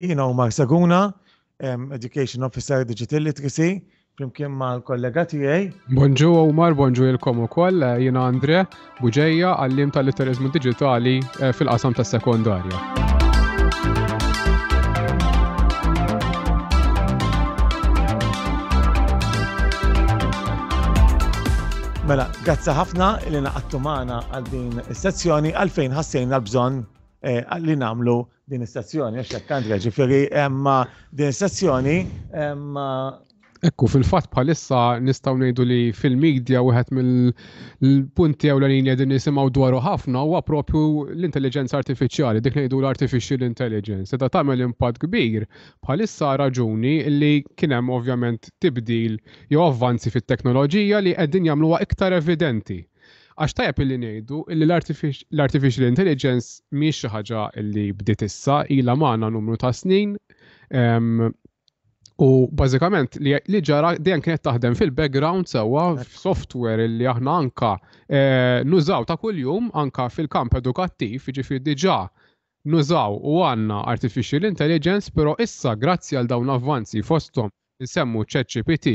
Jina u Mark Saguna, um, Education Officer Digital Literacy, flimkien ma' l-kollega tijaj. Bonġu Mar, bonġu il-kom u koll, jina Andre, buġeja għallim tal literizmu digitali eh, fil-qasam tas sekundarja Mela, grazzi ħafna li naqattu maħna għal din is-sezzjoni għalfejn ħassejna l-bżon Eh, li namlu din istazzjoni, għax l-kantra ġifiri, emma eh, din istazzjoni, emma. Eh, Ekku, fil-fat bħalissa nistaw nejdu li fil-medja wieħed mill-punti għaw l-linja din nisimaw dwaru ħafna huwa għapropju l-intelligenza artificiali, dik nejdu l-artificial intelligence. Seta tagħmel impatt kbir bħalissa raġuni li kien hemm ovvjament tibdil jew avvanzi fit-teknoloġija li qegħdin jagħmluha iktar evidenti. Għax tajab illi nejdu illi l-artificial intelligence miex xi ħaġa illi bdiet issa ila magħna numru ta' snin ehm, u bażikament li ġara dejjem kienet taħdem fil-background sewwa f'software illi aħna anka eh, nużaw ta' kuljum anka fil-kamp edukattiv, jiġifieri diġà nużaw u għanna artificial intelligence, pero issa grazzi għal dawn avvanzi fostom nsemmu ChatGPT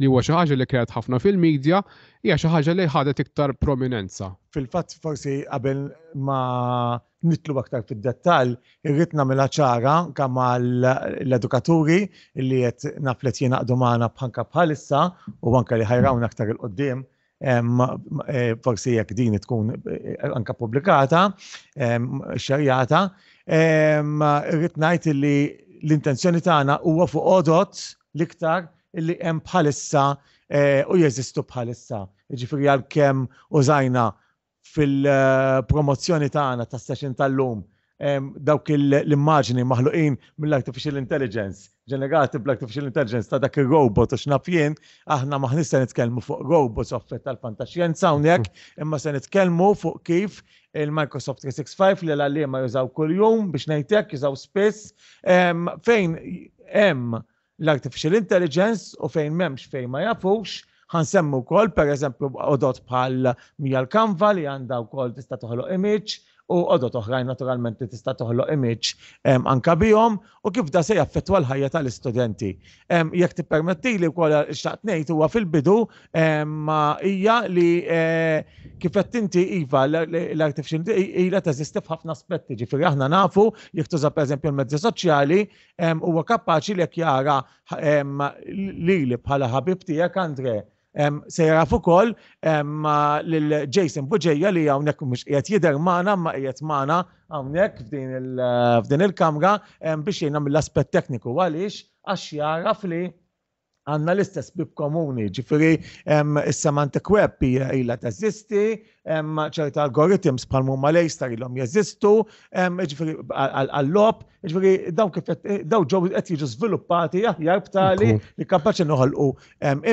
li huwa xi ħaġa li kreat ħafna fil-medja hija xi ħaġa li ħadet iktar prominenza. Fil-fatt forsi qabel ma nitlu aktar fid-dettall, irrid nagħmilha ċara kemm l-edukaturi li qed naflet jien naqdu magħna bħanka bħalissa u anke li ħajrawna aktar il-qoddim eh, forsi jekk din tkun eh, anka pubblikata, xarjata, irrid ngħid li l-intenzjoni tagħna huwa fuq odot l-iktar illi hemm bħalissa eh, u jeżistu bħalissa. Ġifieri għal kemm użajna fil-promozzjoni tagħna ta' session tal-lum dawk l-immaġni maħluqin mill-artificial intelligence, ġenerati bl-artificial intelligence ta' dak il-robot u xnafjen, aħna maħni se nitkellmu fuq robots offert tal-fantaxjenza unjek, imma se nitkellmu fuq kif il-Microsoft 365 li l-għalli ma jużaw kull-jum biex najtek, jużaw spess, fejn hemm l-artificial intelligence u fejn memx fejn ma jafux ħansemmu kol per eżempju odot bħal Mija l-Kanva li għanda u kol tista toħloq image u għodot oħrajn naturalment li tista' toħloq image anka bihom u kif da se jaffettwa l-ħajja tal-istudenti. Jekk tippermetti li wkoll xtaqt ngħid huwa fil-bidu ma hija li e, kif qed inti iva l-artificial ilha teżisti f'ħafna aspetti, ġifieri aħna nafu jekk tuża pereżempju l-mezzi soċjali huwa kapaċi li jekk jara li bħala ħabib tiegħek Andre Se jaraf ukoll lil-Jason Buġeja li hawnhekk mhux qiegħed jidher magħna ma qiegħed magħna hawnhekk f'din il-kamra biex jgħinna mill-aspett tekniku għaliex għax jaraf li għanna l-istess bib komuni, ġifiri il-semantic web ila teżisti, ċerta algoritms bħal mumma lejstar ilhom jeżistu, ġifiri għall lop ġifiri daw kif daw ġew qed jiġu żviluppati aħjar btali li kapaċi noħolqu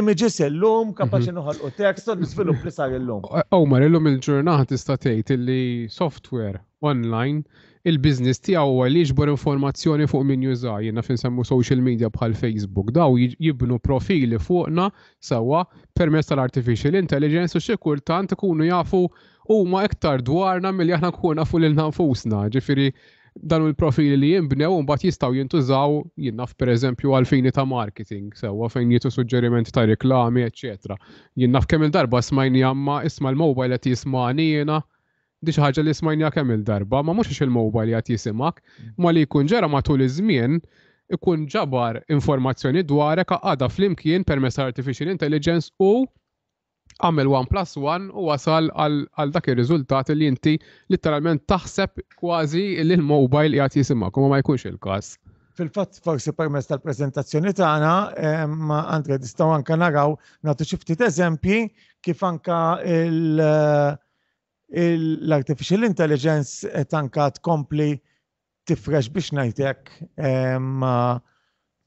images illum, kapaċi mhm. noħolqu tekst, l-iżvilupp li sar illum. Omar, illum il ġurnaħat tista' tgħid li software online il-biznis tiegħu huwa li jġbor informazzjoni fuq min juża, jiena fin semmu social media bħal Facebook, daw jibnu profili fuqna sewwa permezz tal-artificial intelligence u xi kultant ikunu jafu huma iktar dwarna milli aħna nkun nafu lil nfusna, ġifieri dan il-profili li jimbnew mbagħad jistgħu jistaw jintużaw jinnaf per eżempju għalfini ta' marketing, sewa fejn jitu suġġerimenti ta' reklami, ecc. Jinnaf kemm il-darba smajni għamma isma l-mobile qed jismani jena di xi ħaġa li smajnja kemm il-darba, ma mhux il-mobile jgħat jisimak, mm. ma li jkun ġara matul iż-żmien ikun ġabar informazzjoni dwarek għada flimkien permess artificial intelligence u għamel 1 plus 1 u wasal għal dak ir rizultat li inti literalment taħseb kważi li l-mobile jgħat jisimak, u ma jkunx il-każ. Fil-fatt forsi permess tal-prezentazzjoni tagħna, eh, Andre, nistgħu anke naraw nagħtu xi ftit eżempji kif anka il- l-artificial intelligence eh, tanka tkompli tifrex biex najtek eh, ma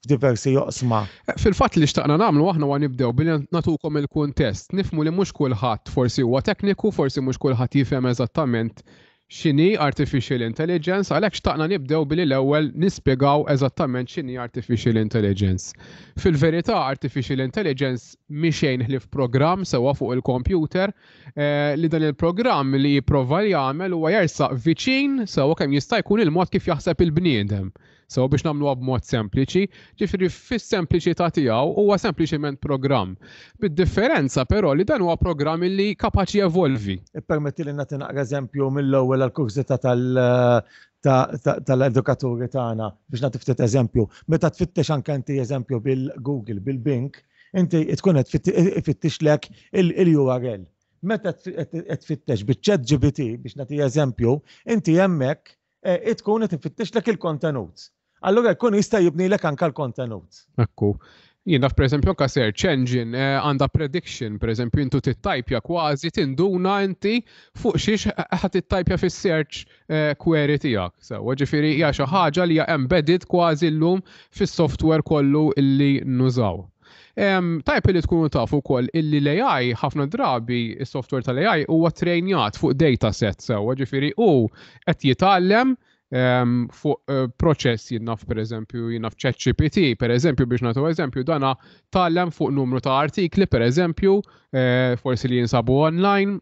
f'diversi joqsma. Fil-fat li xtaqna namlu aħna għan nibdew billi natukom il-kuntest, nifmu li mux kullħat forsi huwa tekniku, forsi mux kullħat jifhem eżattament xini artificial intelligence, għalhekk xtaqna nibdew billi l-ewwel nispjegaw eżattament xini artificial intelligence. Fil-verità artificial intelligence li ħlif programm sewa fuq il-computer eh, li dan il-programm li jipprova jagħmel huwa jersaq viċin sewa kemm jista' jkun il-mod kif jaħseb il-bniedem. il bniedem So biex għab b'mod sempliċi, ġifri fis-sempliċità tiegħu huwa sempliċiment programm. Bid-differenza però li dan huwa programm li kapaċi evolvi. E permetti li natin għag eżempju mill-ewwel għall-kurzita tal- tal-edukaturi tagħna biex nagħti ftit eżempju. Meta tfittex anke inti eżempju bil-Google, bil-Bing, inti tkun qed fittixlek il-URL. Meta tfittex biċ-ċat GBT biex nagħti eżempju, inti hemmhekk e, tkun qed tifittixlek il-kontenut allura jkun jista' jibnilek anke l-kontenut. Ekku. Jina, per eżempju, anka search engine għanda prediction, per eżempju, intu tittajpja kważi tinduna inti fuq xiex ħat eh, eh, tittajpja fis search eh, query tijak. so, ġifiri, hija xi ħaġa li hija embedded kważi llum fis-software kollu illi nużaw. Um, Tajp li tkunu tafu kol illi l-AI ħafna drabi s software tal-AI huwa trejnjat fuq data set so, ġifiri u qed jitgħallem um, fuq uh, eh, proċess jinnaf per eżempju jinnaf ChatGPT per eżempju biex natu eżempju dana tal-lem fuq numru ta' artikli per eżempju uh, forsi li jinsabu online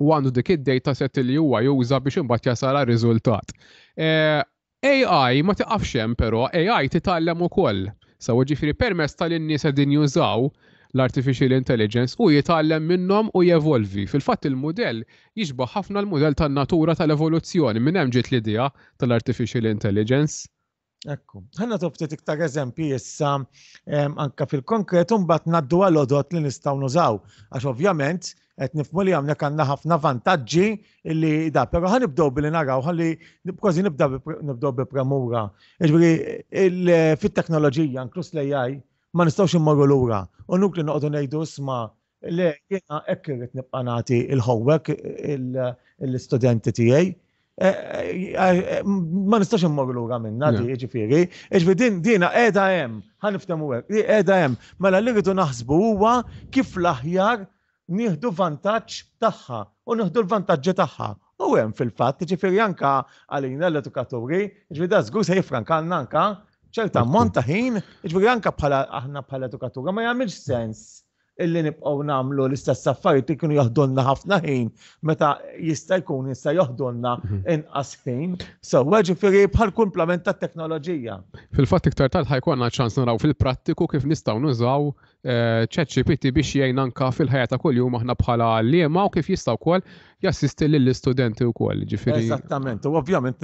u għandu dik id-data set li huwa juża biex imbagħad jasara riżultat. Uh, eh, AI ma tiqafx hemm però AI titgħallem ukoll. sa ġifieri permess tal inni nies qegħdin jużaw l-artificial intelligence u jitgħallem minnhom u jevolvi. Fil-fatt il-mudell jixbaħ ħafna l-mudell tan-natura tal-evoluzzjoni minn hemm ġiet l-idea tal-artificial intelligence. Ekku, ħanna tobti iktar eżempi issa anka fil-konkret bat naddu għal-odot li nistgħu nużaw. Għax ovvjament qed nifmu li għamna għandna ħafna vantaġġi illi da, però ħanibdew li naraw ħalli kważi nibdow bi premura. Iġbri, fit-teknoloġija, inkluż l-AI, ma nistawx immorru lura. U nukli noqdu ngħidu Sma' le jiena hekk nipqanati nibqa' nagħti il studenti l-istudenti tiegħi. Eh, eh, ma nistax immorru lura minna di jiġifieri. Iġbi din dina qiegħda hemm, ħaniftemu hekk, di qiegħda hemm. Mela li rridu naħsbu huwa kif l-aħjar nieħdu vantaġġ tagħha u nieħdu l-vantaġġi tagħha. U hemm fil-fatt, ġifieri anka għalina l-edukaturi, ġifieri da żgur se jifrankanna anka ċerta monta ħin, iġbiri anka bħala aħna bħala edukatura ma jagħmilx sens illi nibqgħu nagħmlu l-istess affarijiet kienu joħdonna ħafna ħin meta jista' jkun jista' joħdonna mhm. inqas ħin. Sewwa firri bħal kumplament tat-teknoloġija. Fil-fatt iktar tard ħajkun ċans naraw fil-prattiku kif nistgħu nużaw Eh, ChatGPT biex jgħin anka fil-ħajja ta' kuljum aħna bħala liema u kif jistaw wkoll jassisti lill-istudenti wkoll. ġifiri. Eżattament, u ovvjament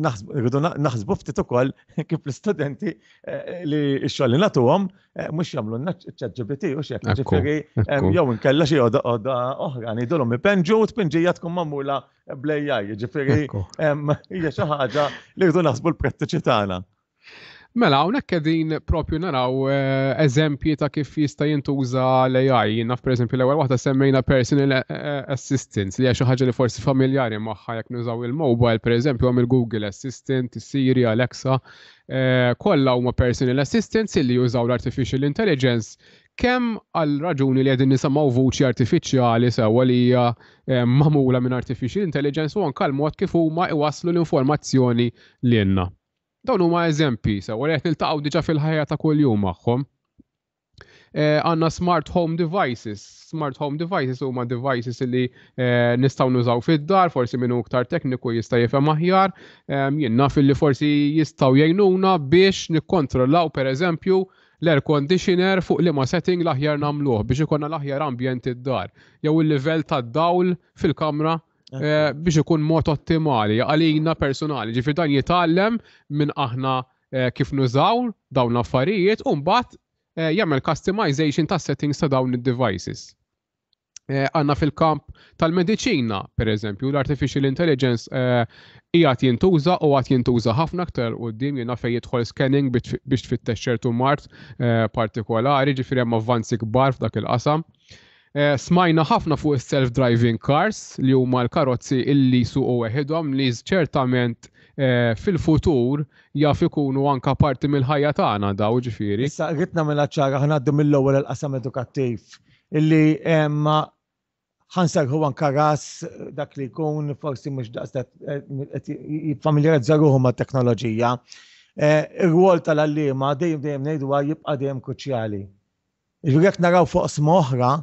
naħsbu ftit ukoll kif l-istudenti eh, li x-xogħol li nagħtuhom eh, mhux jagħmlu ChatGPT u x'hekk. Ġifieri jew għoda xi għodda oħra ngħidulhom ipenġu u tpinġija tkun magħmula blejjaj. Ġifieri hija xi li rridu naħsbu l-prattiċi Mela, hawnhekk qegħdin propju naraw eh, eżempji ta' kif jista' jintuża l-AI. Naf eżempju l-ewwel waħda semmejna personal eh, assistance li hija xi ħaġa li forsi familjari magħha jekk nużaw il-mobile pereżempju għamil Google Assistant, Siri, Alexa, eh, kollha huma personal assistance li jużaw l-artificial intelligence kemm għal raġuni li għedin nisamaw vuċi artificiali sewa li hija mamula minn artificial intelligence u anka mod kif huma iwaslu l-informazzjoni li jenna. Dawn huma sa' sewa li qed niltaqgħu diġà fil-ħajja ta' kuljum magħhom. Eh, Għanna smart home devices. Smart home devices huma devices li eh, nistgħu nużaw fid-dar, forsi minnu iktar tekniku jista' jifhem aħjar, ehm, jien fil li forsi jistgħu jgħinuna biex nikkontrollaw pereżempju l-air conditioner fuq li ma setting l-aħjar namluħ biex ikonna l-aħjar ambjent id-dar. Jew il-livell tad-dawl fil-kamra Eh, biex ikun mod ottimali għalina personali. Ġifir dan jitgħallem minn aħna eh, kif nużaw dawn l-affarijiet u mbagħad eh, jagħmel customization ta' settings ta' dawn id-devices għanna fil-kamp tal-medicina, per eżempju, l-artificial intelligence jgħat jintuża u għat jintuża ħafna ktar u d-dim jgħna fej jidħol scanning biex tfittex ċertu mart partikolari, ġifir hemm avvanzi kbar f'dak il-qasam. Eh, smajna ħafna fuq self-driving cars li huma l-karozzi illi suqu weħidhom li ċertament eh, fil-futur jaf ikunu anka parti mill-ħajja tagħna daw ġifieri. Issa qed nagħmilha ċara ħanaddu mill-ewwel il-qasam edukattiv illi eh, ma ħansarħu anka ras dak li jkun forsi mhux daqstat jiffamiljarizza ruħu mat-teknoloġija. Ir-rwol tal għalliema dejjem dejjem ngħidu jibqa' dejjem kruċjali. Ġvirek naraw fuq smoħra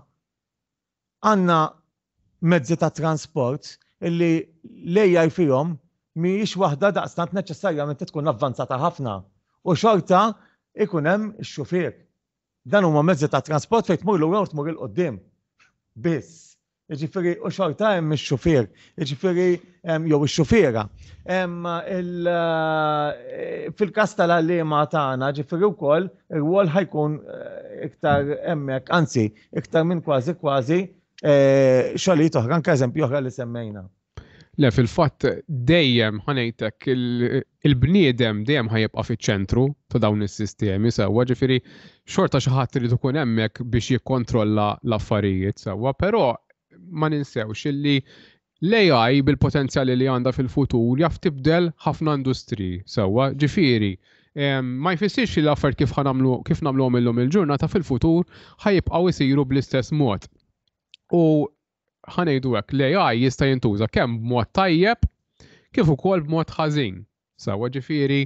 għanna mezzi ta' transport illi lejja fihom miex waħda daqstant neċessarjament tkun avvanzata ħafna u xorta ikun hemm ix-xufier. Dan huma mezzi ta' transport fejn tmur lura u tmur il qoddim Biss. Jiġifieri u xorta hemm ix-xufier, jiġifieri jew ix-xufiera. Eh, fil-każ tal-għalliema tagħna ġifieri wkoll ir-wol ħajkun eh, iktar hemmhekk, anzi, iktar minn kważi kważi Eh, xoħli toħ, anke kazem oħra li semmejna. Le, fil-fatt dejjem ħanejtek il-bniedem dejjem ħajibqa fiċ-ċentru ta' dawn is-sistemi sewwa, ġifieri xorta xi ħadd irid ikun hemmhekk biex jikkontrolla l-affarijiet sewwa, però ma ninsewx illi l-AI bil-potenzjali li għandha fil-futur jaf tibdel ħafna industri sewwa, ġifieri ma jfissirx li l-affar kif namlu kif namlu il-ġurnata fil-futur ħajibqgħu isiru bl-istess mod. U ħanejdu għak, l-AI jista jintuża kemm b'mod tajjeb kif ukoll b'mod ħażin. Sawa ġifiri,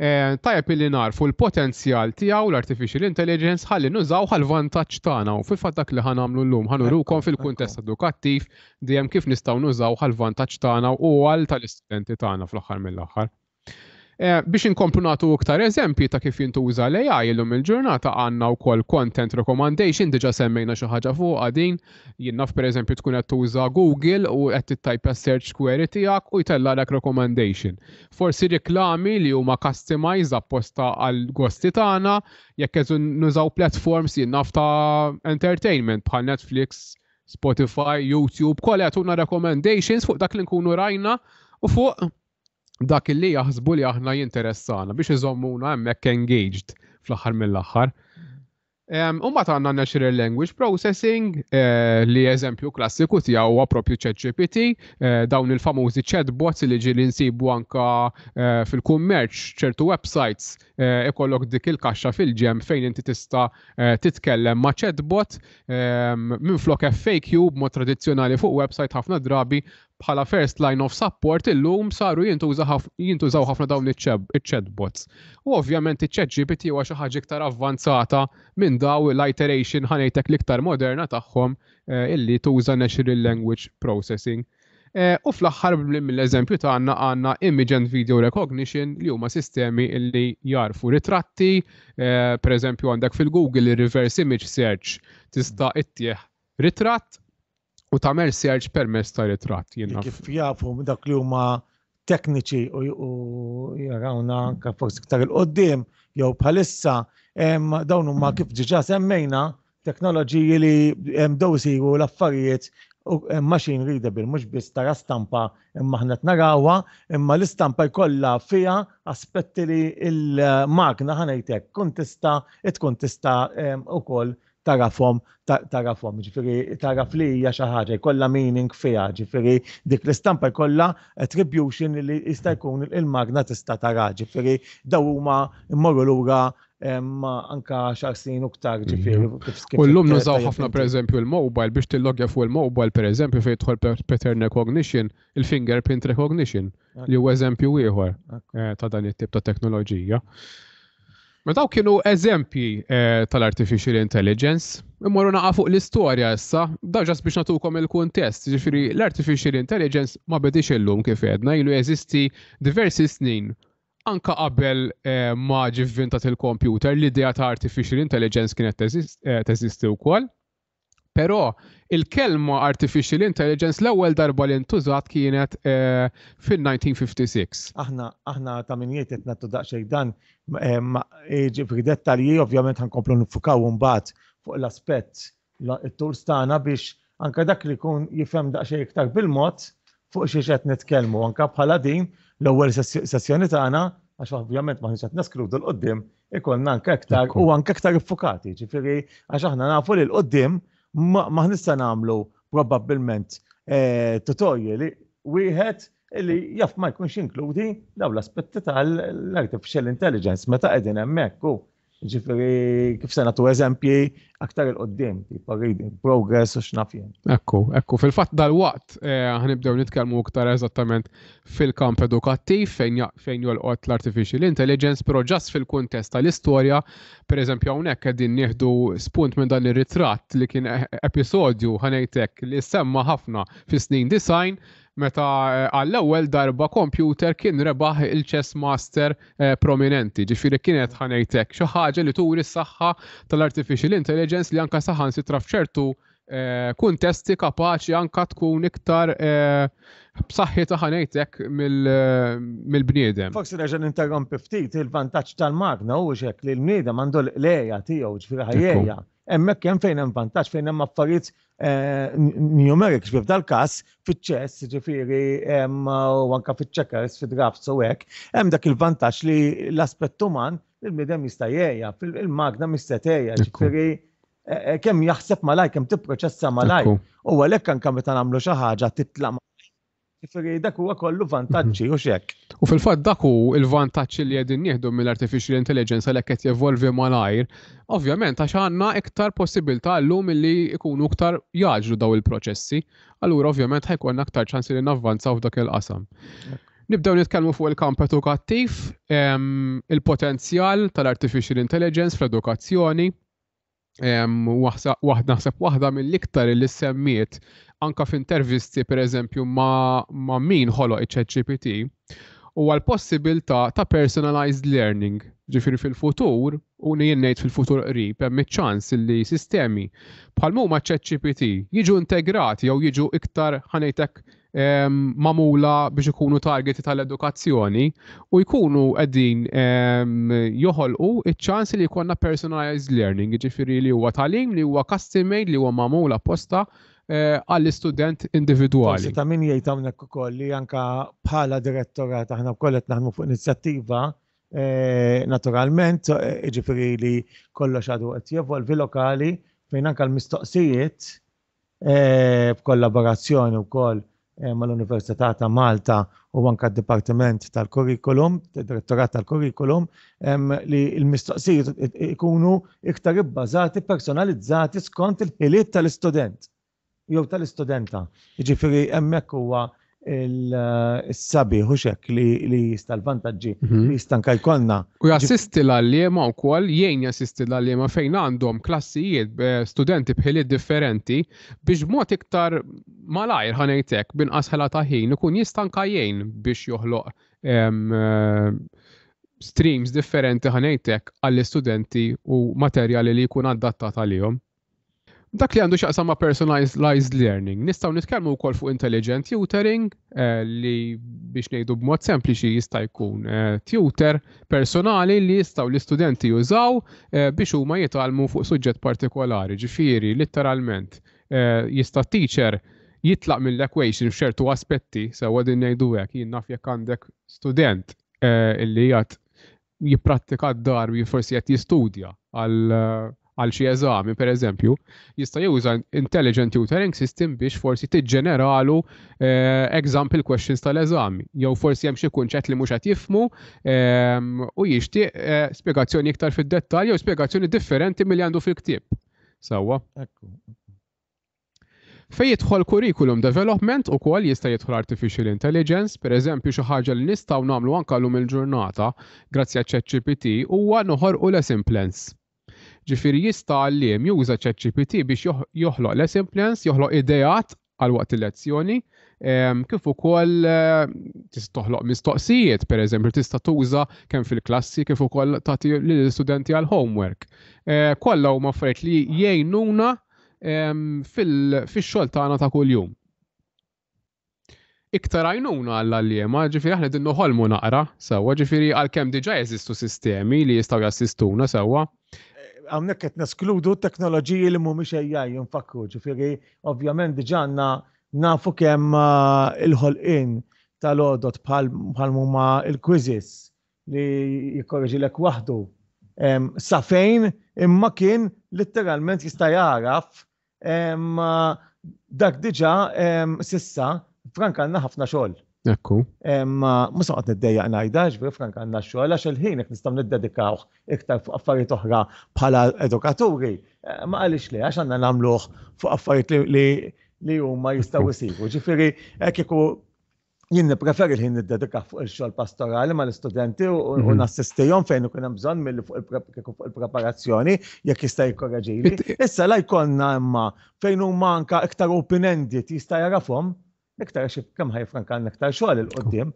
eh, tajjeb li narfu l-potenzjal tijaw l-artificial intelligence ħalli nużaw ħal vantaġġ tagħna u fil fattak dak li ħanamlu llum kon fil-kuntest edukattiv dejjem kif nistgħu nużaw ħal vantaġġ tagħna u għal tal-istudenti tagħna fl-aħħar mill-aħħar. Eh, biex inkomplu natu iktar eżempji ta' kif jintuża l-AI il-ġurnata għandna wkoll content recommendation diġa semmejna xi ħaġa fuq din jinnaf pereżempju tkun qed tuża Google u qed tittajpa search query tiegħek u jtella jtellalek recommendation. Forsi riklami li huma customize apposta għal gosti tagħna jekk qed nużaw platforms jinnaf ta' entertainment bħal Netflix, Spotify, YouTube, kol jagħtuna recommendations fuq dak li nkunu rajna u fuq dak li jaħsbu li aħna jinteressana biex iżommuna hemmhekk engaged fl-aħħar mill-aħħar. U ma għandna natural language processing eh, li eżempju klassiku tiegħu huwa propju ChatGPT, eh, dawn il-famużi chatbots li ġili nsibu anka eh, fil-kummerċ ċertu websites ikollok dik il-kaxxa fil-ġem fejn inti tista' titkellem ma' chatbot minn flok FAQ b'mod tradizzjonali fuq website ħafna drabi bħala first line of support illum saru jintużaw ħafna dawn iċ-chatbots. U ovvjament iċ-ChatGPT huwa xi ħaġa iktar avvanzata minn daw l-iteration ħanejtek l-iktar moderna tagħhom eh, illi tuża natural language processing. Eh, u fl-aħħar mill-eżempju tagħna għandna image and video recognition li huma sistemi illi jarfu ritratti, eh, per eżempju għandek fil-Google reverse image search tista' ittieħ ritratt U ta' tagħmel search permess ta' ritratt jiena. Kif jafu dak li huma tekniċi u jarawna anka forsi ktar il-qoddim jew bħalissa dawn huma kif ġiġa semmejna teknoloġiji li hemm daw l-affarijiet u machine readable, mux biss tara stampa imma ħna t-narawa, imma l-istampa jkollha fija aspetti li il magna ħanajtek kun tista, tkun tista u koll tarafhom tarafhom, ġifieri taraf li hija xi ħaġa jkollha meaning fiha, ġifieri dik l-istampa jkollha attribution li jista' jkun il-magna tista' tara, ġifieri daw huma mmorru lura anka xarsin u ktar ġifiri. Mhm. l-lum nużaw ħafna per eżempju il-mobile biex tillogja fuq il-mobile per eżempju fej tħol pattern recognition, il-fingerprint recognition, li u eżempju ieħor eh, ta' dan it-tip ta' teknoloġija. Ma daw kienu eżempji eh, tal-artificial intelligence. Immorru naqa fuq l-istorja issa, daġas biex natukom il-kontest. Ġifiri, l-artificial intelligence ma bedix illum kif edna, ilu jeżisti diversi snin. Anka qabel eh, ma ġivvintat il kompjuter l-idea ta' artificial intelligence kienet eh, teżisti u koll. Però il-kelma artificial intelligence l-ewwel darba li ntużat kienet eh, fil-1956. Aħna aħna ta' min jgħid qed nattu daqsxejn dan jiġifieri eh, eh, dettalji ovvjament ħankomplu nifukaw mbagħad fuq l-aspett it-tools tagħna biex anke dak li jkun jifhem daqsxejn iktar bil-mod fuq xi qed nitkellmu anke bħala din l-ewwel sessjoni tagħna għax ovvjament ma qed neskludu l-qoddim ikollna anke iktar u anke iktar iffukati. Ġifieri għax aħna nafu li l-qoddim ma nista namlu probabbilment eh, tutorial wieħed li jaff ma jkunx inkludi daw l-aspetti tal-artificial intelligence meta qegħdin hemmhekk Ġifiri, kif se nagħtu eżempji aktar il-qoddim, tipo read progress u x'nafjen. Ekku, ekku, fil-fatt dal-waqt eh, ħanibdew nitkellmu aktar eżattament fil-kamp edukattiv fejn fejn jolqot l-artificial intelligence, però ġas fil-kuntest tal-istorja, eżempju, hawnhekk qegħdin nieħdu spunt minn dan ir-ritratt li kien e-, episodju ħanejtek li semma ħafna fi snin design meta eh, għall-ewwel darba kompjuter kien rebaħ il-chess master eh, prominenti, ġifieri kienet ħanejtek xi ħaġa li turi s-saħħa tal-artificial intelligence li anka saħan sitra f'ċertu eh, kuntesti kapaċi anka tkun iktar b'saħħi ta' ħanejtek mill-bniedem. Forsi reġgħet interrompi ftit il-vantaġġ tal-magna u li l-bniedem għandu l-leja tiegħu ġifieri ħajja. Hemmhekk hemm fejn hemm vantaġġ fejn hemm affarijiet Eh, numeric, xbib dal-kas, fit-ċess, ġifiri, u anka fit ċekkers fit-drafts u għek, hemm dak il-vantax li l-aspett uman, il-midem jistajeja, il-magna mistajeja, ġifiri, eh, eh, kem jaħseb malaj, kem tipproċessa malaj. U għalek kan kam meta namlu xaħġa titlaq Ġifieri dak huwa kollu vantaġġi mhm. u xek. U fil-fatt dak hu l vantaġġ li qegħdin nieħdu mill-artificial intelligence għalhekk qed jevolvi malajr, ovvjament għax għandna iktar possibilità llum li jkunu iktar jaġru daw il-proċessi, allura ovvjament ħajkun aktar ċansi li navvanzaw f'dak il-qasam. Nibdew nitkellmu fuq il-kamp edukattiv, ehm, il-potenzjal tal-artificial intelligence fl-edukazzjoni, waħda naħseb waħda mill-iktar li semmiet anka f'intervisti per eżempju ma, min ħolo iċ-ChatGPT u għal possibilità ta' personalized learning ġifiri fil-futur u nijinnejt fil-futur qrib hemm ċans li sistemi bħal muma ChatGPT jiġu integrati jew jiġu iktar ħanejtek mamula biex ikunu targeti tal-edukazzjoni u jkunu għeddin joħolqu il-ċans li jkonna personalized learning, ġifiri li huwa talim, li huwa custom made, li huwa mamula posta eh, għall-student individuali. Ta' min jgħid hawnhekk ukoll li anka bħala direttorat aħna wkoll naħdmu fuq inizjattiva eh, naturalment, eh, ġifiri li kollox għadu qed jevolvi lokali fejn anka l-mistoqsijiet b'kollaborazzjoni wkoll Eh, mal-Università ta' Malta u anka d-Dipartiment tal-Kurrikulum, direttorat tal-Kurrikulum, li l-mistoqsijiet ikunu iktar ibbażati, personalizzati skont il-ħiliet tal-istudent jew tal-istudenta. Jiġifieri hemmhekk huwa il-sabi eh, huxek li jista l-vantagġi mhm. li jistanka jkollna. U jassisti l-allima u kol, jien jassisti l-allima fejn għandhom klassijiet studenti b'ħilid differenti biex mod iktar malajr ħanajtek bin asħela taħin ikun jista jien biex joħloq eh, streams differenti ħanajtek għall-studenti u materjali li jkun adattat għalihom. Dak li għandu xaqsa ma' personalized learning, nistaw nitkellmu wkoll fuq intelligent tutoring eh, li biex ngħidu b'mod sempliċi jista' jkun eh, tutor personali li jistaw l-istudenti jużaw eh, biex huma jitalmu fuq suġġett partikolari, ġifieri litteralment jista' teacher jitlaq mill-equation f'ċertu aspetti, sewa din ngħidu hekk jien naf jekk għandek student illi jgħat jipprattika d-dar u forsi qed jistudja għal għal xi eżami pereżempju, jista' juża intelligent tutoring system biex forsi tiġġeneralu eh, example questions tal-eżami. Jew forsi hemm xi kunċett li mhux qed jifmu ehm, u jixtieq eh, spjegazzjoni iktar fid dettalji jew spjegazzjoni differenti milli għandu fil-ktieb. Sewwa. Fej jidħol curriculum development u kol jista' jidħol artificial intelligence, per eżempju xi ħaġa li nistgħu nagħmlu anke lum il-ġurnata grazzi għat ChatGPT huwa noħorqu l-simplence. Ġifiri jista għallim juża ChatGPT biex joħloq lesson plans, joħloq idejat għal waqt il-lezzjoni, ehm, kif ukoll eh, tista' toħloq mistoqsijiet, pereżempju tista' tuża kemm fil-klassi kif ukoll tagħti lill-istudenti għal homework. Eh, kollha huma affarijiet li jgħinuna ehm, fix-xogħol tagħna ta' kuljum. Iktar għajnuna għall-għalliema, ġifiri aħna dinnu noħolmu naqra, sawa, ġifiri għal-kem diġa jeżistu sistemi li jistaw jassistuna sawa, għamnek qed neskludu teknoloġiji li mhumiex għajjaj jinfakru, ġifiri, ovvjament diġà għandna nafu kemm uh, il-ħolqien tal-għodot bħal muma il kwizis li l waħdu. wahdu. Safejn imma kien literalment jista' jaraf uh, dak diġà sissa frank għandna ħafna xogħol. Ekku. Ma għat niddeja najda, ġbir frank għanna xo, għalax il-ħin jek nistaw niddedikaw iktar fuq affarijiet oħra bħala edukaturi. Ma għalix li, għax għanna namluħ fuq affarijiet li li huma jistaw isibu. Ġifiri, ekiku jien preferi l-ħin niddedikaw fuq il-xogħol pastorali ma l-istudenti u mhm. nassistijon fejn u hemm bżonn mill fuq il-preparazzjoni jekk jista' jikkoraġili. Issa la jkollna imma fejn huma anka iktar open-ended jista' jarafhom iktar xif kem ħajfrank għanna iktar xoħal il-qoddim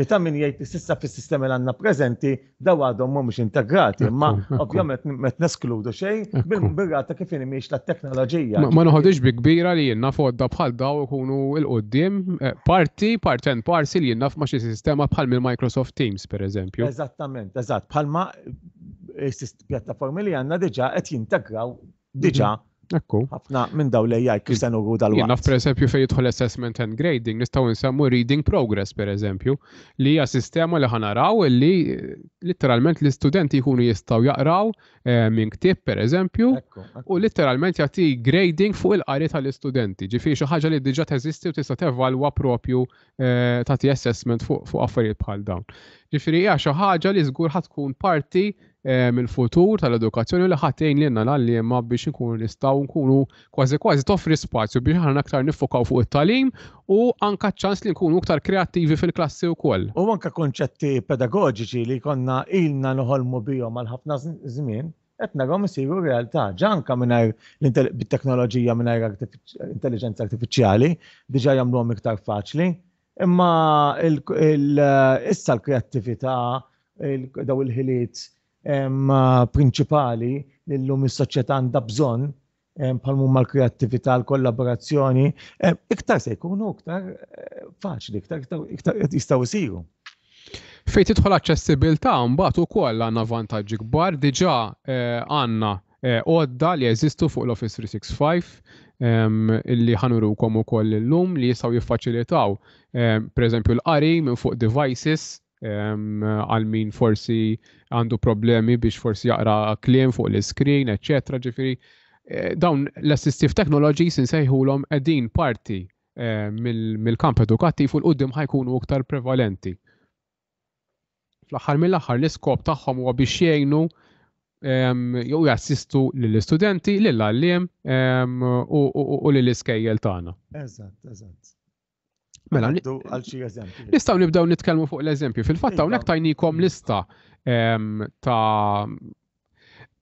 li ta' min jgħid sissa fis sistemi l għanna prezenti daw għadhom mhumiex integrati, imma ovvjament met neskludu xejn bil-birrata kif miex la' teknoloġija. Ma nħodix bi kbira li jenna fodda bħal daw kunu il-qoddim eh, parti, part and parsi li jenna ma sistema bħal mill Microsoft Teams per eżempju. Eżattament, eżatt, bħalma eh, pjattaformi li għanna diġa qed jintegraw diġa mhm. Ekku. Ħafna minn daw lejjaj kristan u dal Naf per eżempju fej jidħol assessment and grading, nistaw nsemmu reading progress per eżempju, li hija sistema li ħanaraw li eh, literalment li studenti jkunu jistaw jaqraw eh, minn ktib per eżempju, u literalment jagħti grading fuq il-qari tal-istudenti. Ġifieri xi ħaġa li diġà teżisti u tista' tevalwa propju eh, tagħti assessment fuq affarijiet bħal dawn. Ġifiri hija xi ħaġa li żgur ħatkun tkun parti Eh, mill-futur tal-edukazzjoni li ħatejn li jenna l-għalliema biex nkunu nistaw nkunu kważi kważi toffri spazju biex ħana aktar nifokaw fuq it-talim u anka ċans li nkunu aktar kreativi fil-klassi u koll. U anka konċetti pedagogiċi li konna ilna nħolmu bijom għal ħafna żmien etna għom siru realtà ġanka minnajr bit-teknoloġija minnajr intelligenza artificiali diġa għom iktar faċli imma issa l-kreativita daw il-ħiliet prinċipali li l-lum il soċjetà għandha bżonn palmu mal kreattività l-kollaborazzjoni, iktar se jkunu iktar eh, faċli, iktar jistaw isiru. Fejn tidħol l-aċċessibilta mbagħad ukoll għandna vantaġġi kbar diġà eh, għandna eh, għodda li jeżistu fuq l-Office 365 illi ħanurukom ukoll illum li jistgħu jiffaċilitaw pereżempju l-qari minn fuq devices għal min forsi għandu problemi biex forsi jaqra kliem fuq l-screen, etc. ġifiri, eh, dawn l-assistive technologies om qegħdin parti eh, mill-kamp edukattiv u l-qoddim ħajkunu iktar prevalenti. Fl-aħħar mill-aħħar l-iskop tagħhom huwa biex jgħinu ehm, jew jassistu lill-istudenti, lill-għalliem ehm, u lill-iskejjel tagħna. Eżatt, eżatt. Mela, Nistaw nibdew nitkellmu fuq l-eżempju. Fil-fatt iva. hawnhekk tajnikom lista ta'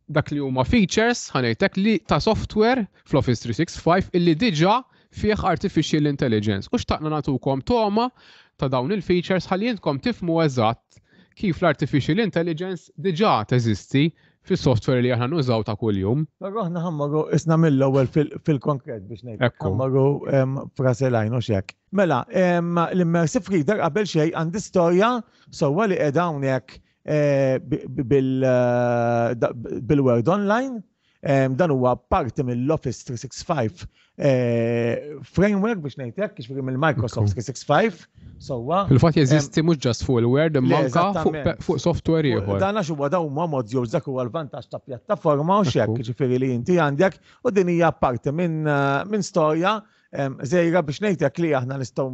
dak li huma features ħanejtek li ta' software fl-Office 365 illi diġa fih artificial intelligence. U taqna natukom toma ta' dawn il-features ħalli jintkom tifmu eżatt kif l-artificial intelligence diġa teżisti fis software li aħna nużaw ta' kuljum. Però aħna ħammaru isna mill-ewwel fil-konkret biex ngħid. Ħammaru fraselajn u xek. Mela, l-immersive reader qabel xejn għandi storja sewwa li qiegħda hawnhekk Eh, bil-Word eh, Online. Dan huwa parti mill-Office 365 eh, framework biex ngħidlek kif jiġifieri mill-Microsoft 365 sowa, Il-fatt jeżisti mhux ġast fuq il-Word imma anke fuq software ieħor. Dan għax huwa dawn huma mod dak huwa l-vantaġġ ta' pjattaforma u x'hekk ġifieri li inti għandek u din hija parti minn storja Zejra biex nejtek li aħna nistgħu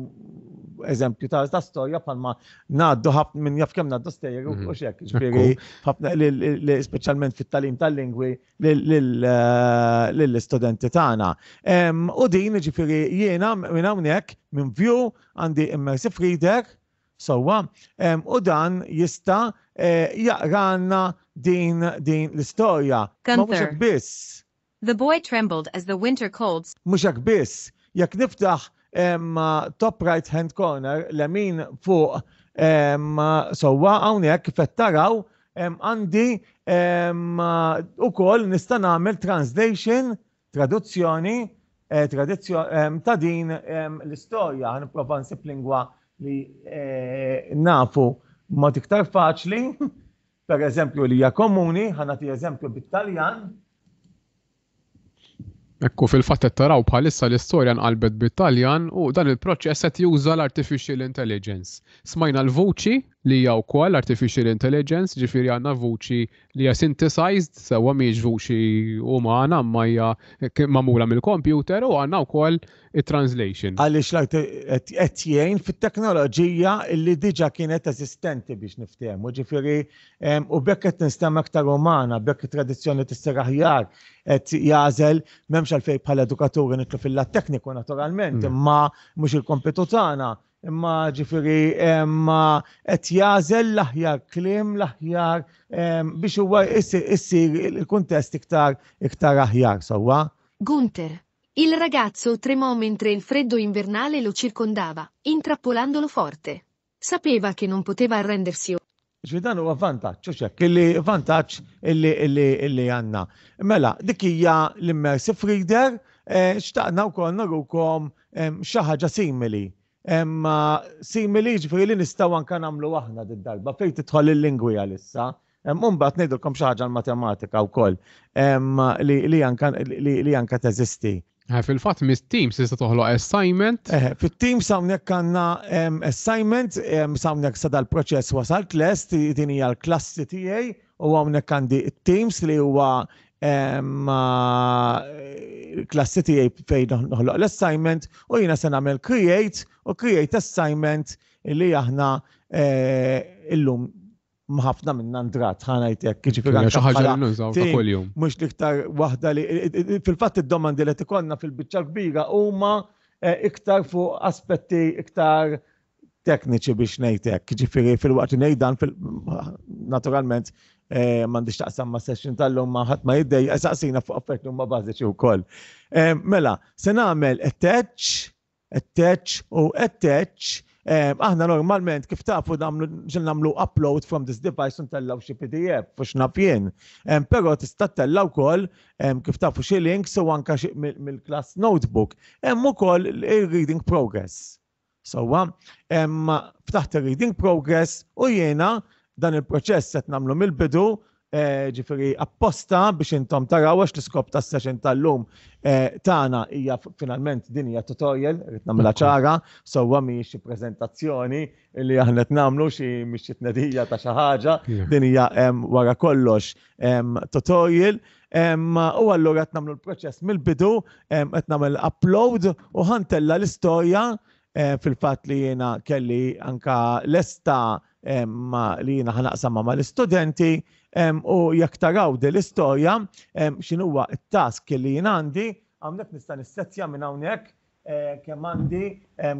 eżempju ta' ta' storja palma naddu ħafna minn jaf kemm naddu stejjer mhm. u xek, ġifieri ħafna speċjalment fit-talim tal-lingwi lill-istudenti eh, tagħna. U din ġifieri jiena minn hawnhekk minn view għandi immersive reader sowa u dan jista' eh, jaqranna din din l-istorja. biss. The boy trembled as the winter colds. Mhux biss, jekk niftaħ top right hand corner l-emin fuq sowa għawnek fettaraw għandi u koll nista namel translation traduzzjoni eh, ta' din l-istoria għan prova nsib lingwa li eh, nafu ma tiktar faċli per eżempju li hija komuni ħanati eżempju bit-Taljan Ekku fil-fattet taraw bħalissa l istoria nqalbet bit-Taljan u dan il-proċess qed juża l-artificial intelligence. Smajna l-vuċi li hija wkoll artificial intelligence, ġifieri għandna vuċi li hija synthesized sewa miġ vuċi umana imma hija magħmula mill-computer u għandna wkoll it-translation. Għaliex qed jgħin fit-teknoloġija li diġà kienet eżistenti biex u ġifiri, u bekk qed nistemm aktar umana, bekket it-tradizzjoni tissir aħjar qed jażel m'hemmx għalfejn bħala edukaturi nitlu fil-lat tekniku naturalment, mm. imma mhux il kompetutana tagħna imma ġifiri imma qed jażel l-aħjar klim l-aħjar biex huwa issir il-kuntest iktar iktar aħjar sawa. Gunter, il ragazzo tremò mentre il freddo invernale lo circondava, intrappolandolo forte. Sapeva che non poteva arrendersi. Ġvidan huwa vantaġġ, xek, kelli vantaġġ illi għanna. Mela, dik hija l immersi reader, eh, xtaqna wkoll narrukom xi ħaġa simili. Emma simili ġifri li nistgħu anke nagħmlu aħna d darba fejn tidħol il-lingwi għalissa. Mumbat nejdulkom xaħġa l-matematika u koll li anka teżisti. Eh, Fil-fat, mis Teams jista toħloq assignment. Eh, Fil-Teams samnek kanna assignment, samnek sada l-proċess wasalt l din hija l-klassi tiegħi u għamnek għandi Teams li huwa Eh, ma eh, klassi tiegħi fejn noħloq l-assignment u jiena se nagħmel create u create assignment li aħna eh, illum mħafna minna ndrat ħanajt jek ġifiri l Mux liktar wahda li, fil-fat id-domandi li t-konna fil-bicċa kbira huma iktar fuq aspetti iktar tekniċi biex nejtek. Ġifiri fil-waqt nejdan, naturalment, Eh, mandiċ taqsam ma' session tal-lum ma' ħat ma' jiddej, saqsina fuq affert ma' bażiċi u koll. Eh, mela, se namel etteċ, etteċ u etteċ, eh, aħna normalment kif tafu ġen namlu upload from this device un tal-law xie PDF, fux napjen. Pero tista tal-law koll, kif tafu xie link u anka mill-class notebook. Emmu koll il-reading progress. Sowa, ftaħt il-reading progress u jena dan il-proċess set namlu mill-bidu eh, ġifiri apposta biex intom taraw għax l-iskop ta' session tal-lum eh, tana hija finalment din hija tutorial, rrit namla ċara, sewwa miex xi prezentazzjoni li aħna qed nagħmlu xi miex xi ta' xi ħaġa, din hija wara kollox tutorial. U allura qed nagħmlu l-proċess mill-bidu, qed nagħmel upload u ħantella l-istorja eh, fil-fatt li jiena kelli anka lesta' ma li jina ħanaqsam ma l-istudenti u jekk taraw di l-istoria xinuwa il-task li jina għandi għamnek nista nistetzja minn hawnhekk eh, kemm għandi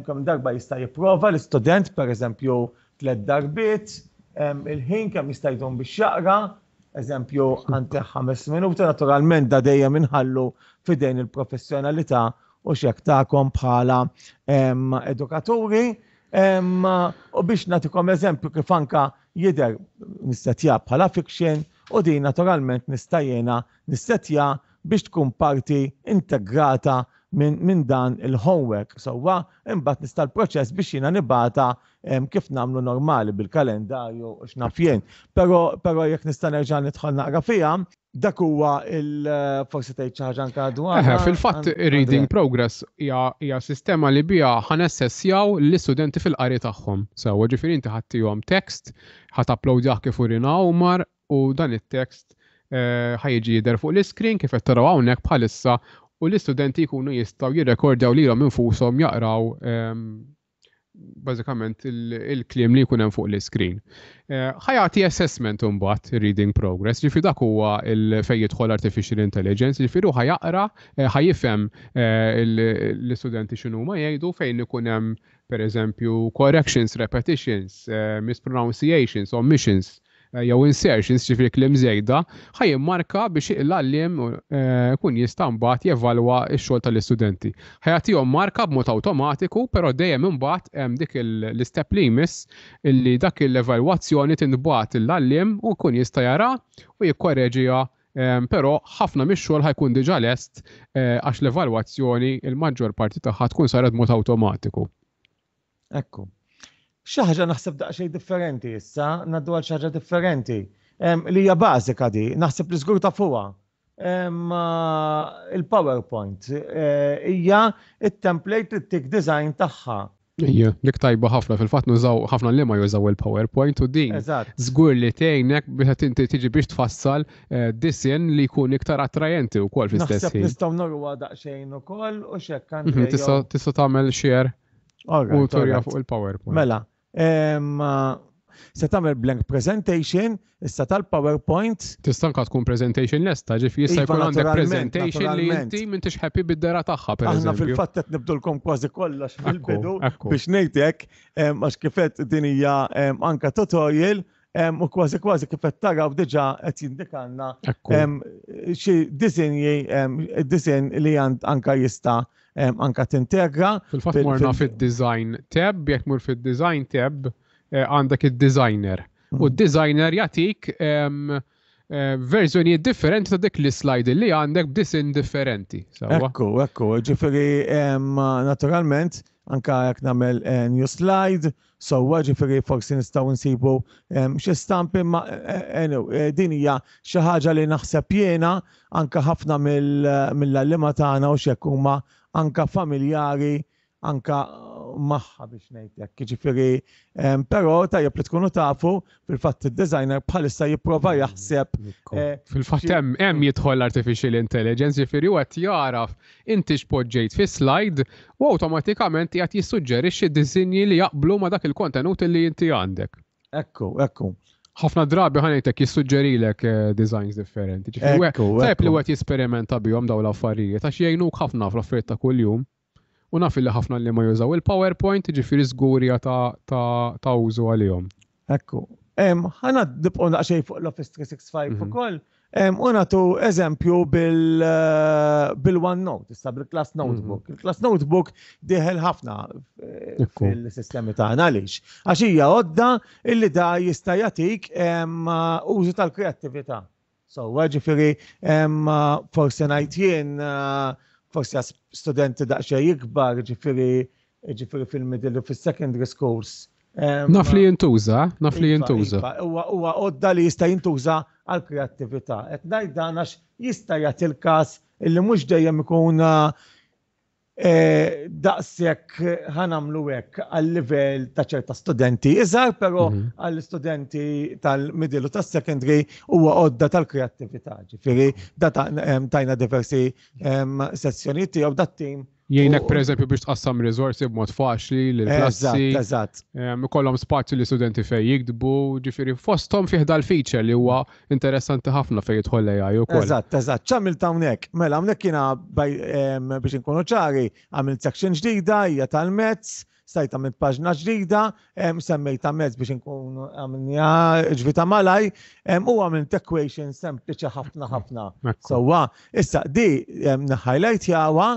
kemm darba jista' jipprova l-istudent pereżempju tlet darbiet il-ħin kemm jista' jdum biex xaqra eżempju għante ħames minuti naturalment da dejjem inħallu fidejn il-professjonalità u xek ta'kom bħala edukaturi. U biex natikom eżempju kif anka jider nistatja bħala fiction u di naturalment nistajjena nistatja biex tkun parti integrata minn min dan il-homework. Sowa, imbagħad nista' l-proċess biex jiena nibata kif nagħmlu normali bil-kalendarju x'nafjen. Però però jekk nista' nerġa' nidħol naqra fiha, dak huwa il-forsi tgħid ċaħġan ħaġa Fil-fatt reading progress hija sistema li biha ħanessessjaw l-istudenti fil-qari tagħhom. Sewwa ġifieri inti ħaddihom tekst, ħat uploadjah kif urina Umar u dan it-tekst eh, ħajġi jider fuq l-iskrin kif qed taraw hawnhekk bħalissa u l-istudenti jkunu jistaw jirrekordjaw li jom infusom jaqraw ehm, bazzikament il-klim li jkun hemm fuq l screen eh, Ħajati assessment imbagħad reading progress, ġifi dak huwa l-fej jidħol artificial intelligence, ġifiru ħajaqra eh, ħajifhem eh, l-istudenti x'inhuma jgħidu fejn ikun hemm pereżempju corrections, repetitions, mispronunciations, omissions jew insertions fil klim żejda ħaj marka biex l għallim eh, kun jista' mbagħad jevalwa x-xogħol tal-istudenti. Ħajatihom marka b'mod awtomatiku, però dejjem imbagħad hemm dik l-istep li jmiss illi dak l-evalwazzjoni tinbagħat l għallim u kun jista' jara u jikkorreġiha eh, pero ħafna mix-xogħol ħajkun diġà lest eh, għax l-evalwazzjoni il-maġġor parti tagħha tkun saret mod awtomatiku. Ekku, xaħġa naħseb daqxej differenti issa, naddu għal xaħġa differenti. Li hija bażika di, naħseb li żgur ta' fuqa. Il-PowerPoint eh, hija it-template li tik design tagħha. Ija, dik tajba ħafna, fil fatt nużaw ħafna li ma jużaw il-PowerPoint u din. Zgur li tejnek biex inti tiġi biex tfassal eh, disjen li jkun iktar attrajenti u kol fil-stess. Naħseb nistaw norru xejn u kol u xekkan. Tista' tagħmel xier u turja fuq il-PowerPoint. Mela, Se tagħmel blank presentation, issa tal-PowerPoint. Tista' anke tkun presentation lesta, ġifi jista' iva, jkun għandek presentation li inti m'intix tixħepi bid-dera tagħha Aħna fil-fatt qed nibdulkom kważi kollox fil-bidu biex ngħidlek għax kifet din hija anke tutorial u kważi kważi kifet taraw diġà qed jindikanna xi disinji disin li għand anka jista' anka tintegra. fil fat morna fil-design tab, jekk mur fil-design tab, eh, għandak il-designer. U mhm. d-designer jatik eh, verżjonijiet differenti ta' dik li slide li għandek b'disin differenti. Ekku, ekku, ġifiri naturalment anka jek namel eh, new slide, so ġifiri forsi nistaw nsibu xie stampi ma din hija xi ħaġa li naħseb jena anka ħafna mill-allima tagħna u x'jekk huma anka familjari, anka maħħa biex nejtek, ġifiri, pero tajjeb li tkunu tafu, fil-fatt il-designer bħalissa jipprova mm. jaħseb. Eh, fil-fatt hemm hemm jidħol artificial intelligence, ġifiri u qed jaraf inti x'poġġejt fi slide u awtomatikament qed jissuġġerixxi d-diżinji li jaqblu ma dak il-kontenut li inti għandek. Ekku, ekku ħafna drabi ħanajtek jissuġġerilek eh, designs differenti. Tajp li għet jisperimenta bihom daw l-affarijiet, għax jgħinuk ħafna fl-affarijiet ta' kuljum. U naf li ħafna li ma jużaw il-PowerPoint ġifiri zgurja ta' użu għalihom. Ekku. Ħana d-dipqon għaxej fuq l-Office 365 fuq koll, Una natu eżempju bil eh, onenote issa bil-Class mhm. Notebook. Il-Class Notebook diħel ħafna eh, fil-sistemi ta' għaliex. Għax hija għodda illi da jista' jagħtik użu tal-kreattività. So, ġifieri forsi ngħid jien eh, forsi studenti daqsxejn jikbar, ġifieri ġifiri fil-middle fil-secondary schools. Nafli jintuża, nafli iva, jintuża. Iva, huwa għodda li jista' jintuża għal kreattività. Et ngħid dan għax jista' jagħti il-każ illi mhux dejjem ikun eh, daqshekk ħanamlu hekk għal-livell ta' ċerta studenti iżgħar, però mhm. għall-studenti tal middilu tas-secondary huwa għodda tal-kreattività. Ġifieri mhm. data tajna diversi sessjoniti tiegħu dat-tim Jienek per eżempju biex tqassam rizorsi b'mod faċli l klassi Eżatt, Mikollhom spazju li studenti fej jikdbu, ġifiri fosthom fih dal-feature li huwa interessanti ħafna fejn jitħol AI ukoll. Eżatt, eżatt, ċamilt hawnhekk. Mela hawnhekk jiena biex inkunu ċari, għamilt section ġdida hija tal-mezz stajta minn paġna ġdida, semmejta mezz biex nkun għamilnija ġvita malaj, u għamil equation sempliċi ħafna ħafna. Sowa, issa di naħajlajt jawa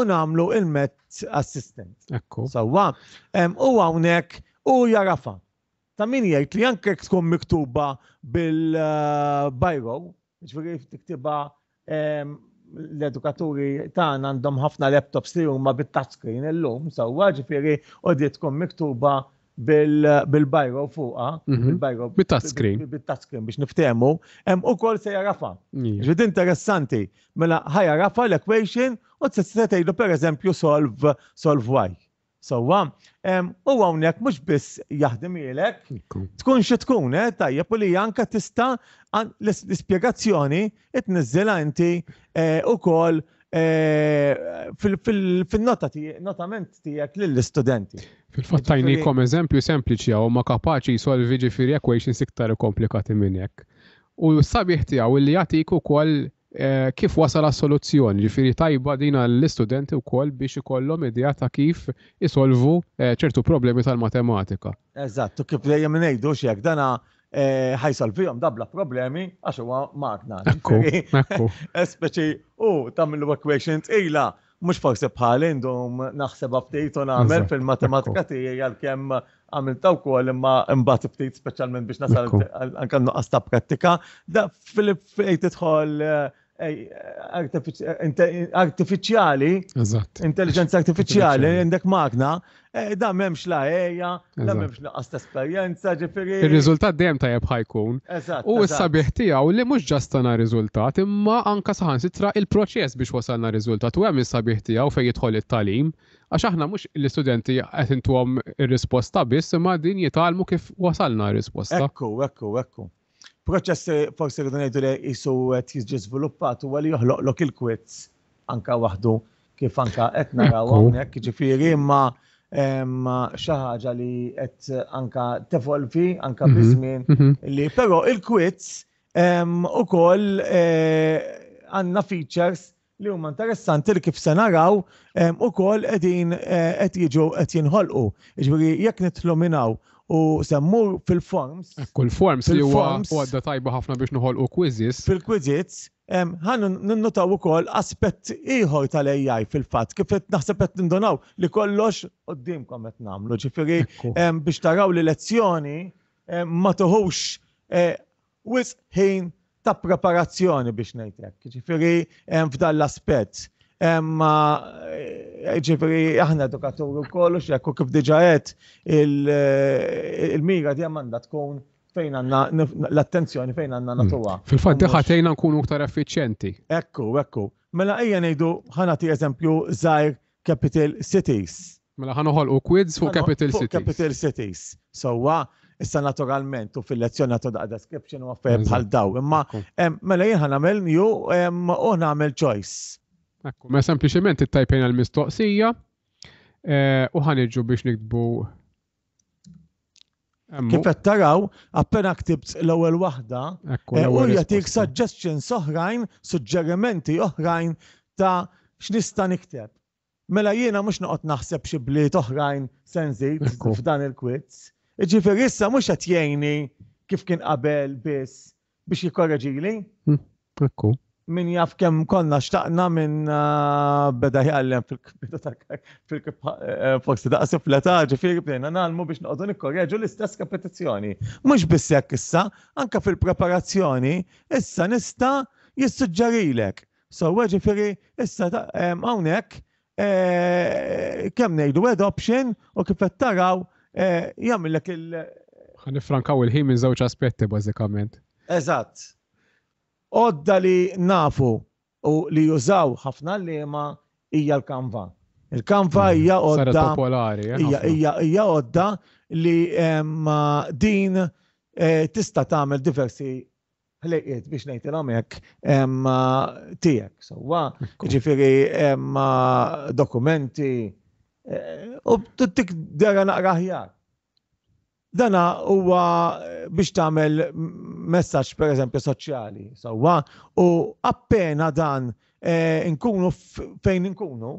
u namlu il-met assistant. Sowa, u għawnek u jarafa. Ta' min jgħid li anke tkun miktuba bil-bajro, eh, ġviri tiktiba l-edukaturi tagħna għandhom ħafna laptops li huma bit-touchscreen illum sewwa ġifieri qodiet tkun miktuba bil-bajro fuqa, mhm. bil-bajro bit-touchscreen. Bit-touchscreen biex niftehmu, hemm ukoll se jarafa. Ġid interessanti, mela ħajarafa l-equation u se tgħidu pereżempju solve solve y. Sowa, u għawnek mux biss jaħdem ilek, tkun xe tkun, eh, tajjeb u li janka tista l-spiegazzjoni it-nizzela inti eh, u kol eh, fil-nota notament tijak l-studenti. Fil-fattajni kom eżempju sempliċi għaw ma kapaċi jisolvi ġifiri equations iktar komplikati minnek. U sabiħ tijaw li jatiku kol kif wasal soluzzjoni ġifiri tajba dina l-istudenti u koll biex ikollhom idea ta' kif isolvu ċertu problemi tal-matematika. Eżatt, u kif dejjem ngħidu x'jekk dana ħajsolvihom dabla problemi għax huwa magna. Speċi u tagħmlu equations ila mux forse bħal indum naħseb ftit u nagħmel fil-matematika tiegħi għalkemm għamilta wkoll imma imbagħad ftit speċjalment biex nasal anke nuqqas ta' prattika, da fil-fejn tidħol artificiali, intelligenza artificiali, għandek magna, eh, da memx la eja, da memx la għasta esperienza, ġifiri. Il-rizultat dejjem tajab ħajkun. U s-sabiħ tijaw li mux ġastana rizultat, imma anka saħan sitra il-proċess biex wasalna rizultat. U għem il-sabiħ tijaw fej jitħol il-talim, għax aħna mux l-studenti għet għom il-risposta biss, imma din jitalmu kif wasalna il-risposta. Ekku, ekku, ekku. Proċess eh, forsi rridu ngħidu li jisu qed jiġi żviluppat għalli joħloqlok il-kwits anka waħdu kif anka qed naraw hawnhekk, jiġifieri imma xi ħaġa li qed anka tevolvi anka bi mhm, żmien mhm. li però il-kwits ukoll eh, għandna features li huma interessanti li kif se naraw ukoll qegħdin eh, qed jiġu qed jinħolqu. Jiġifieri jekk nitlu minnaw u semmur fil-forms. Eh, kull forms li huwa għadda tajba ħafna biex noħolqu quizzes. Fil-quizzes, ħan u ukoll aspett ieħor tal-AI fil-fatt kif qed naħseb qed nindonaw li kollox qudiemkom qed nagħmlu, ġifieri biex taraw li lezzjoni ma toħux eh, wisq ħin ta' preparazzjoni biex ngħidlek. ġifiri f'dan l-aspett Emma eh, ġifiri, aħna edukaturi u kollox, jekku kif diġaħet il-mira eh, di għamanda tkun fejn għanna l-attenzjoni fejn għanna hmm. natuwa. fil fatt diħatejna nkunu uktar effiċenti. Ekku, ekku. Mela ejja nejdu ħanati eżempju zaħir Capital Cities. Mela ħanuħol u kwidz fuq Capital Cities. Capital Cities. Sowa, issa naturalment u fil-lezzjoni għatu da' description u għaffer bħal daw. Imma, mela jien ħanamel new u ħanamel choice. Ekku, ma sempliciment it-tajpejn għal-mistoqsija eh, u ħaniġu biex nikbu. Kif qed taraw, appena ktibt l-ewwel waħda, eh, u jagħtik suggestions oħrajn, suġġerimenti oħrajn ta' x'nista' nikteb. Mela jiena mhux noqgħod naħseb xi bliet oħrajn senżid f'dan il-kwizz. Ġifieri issa mhux qed jgħinni kif kien qabel biss biex jikkoreġili. Hm, ekku min jaf kem konna xtaqna minn ah, beda jgħallem fil-foksi eh, daqsi fl-etarġi fil-bdejna nalmu biex noqdu nikkorreġu l-istess kapetizjoni. Mux biss jekk issa, anka fil-preparazzjoni, issa nista jissuġġerilek. So, ġifiri, issa għawnek, eh, kem nejdu għed option u kifet taraw eh, jgħamillek il- Għanifrankaw il-ħin minn zawċ aspetti, bazzikament. Eżatt. Odda li nafu u li jużaw ħafna l ma hija l-kanva. Il-kanva mm. hija odda. popolari. Eh, hija odda li din eh, tista' tagħmel diversi ħlejqiet biex ngħidilhom hekk tiegħek. Sewwa ġifieri dokumenti eh, u tik dera naqraħjar. Dana huwa biex tagħmel messaġġ pereżempju soċjali sewwa u appena dan e, nkunu fejn nkunu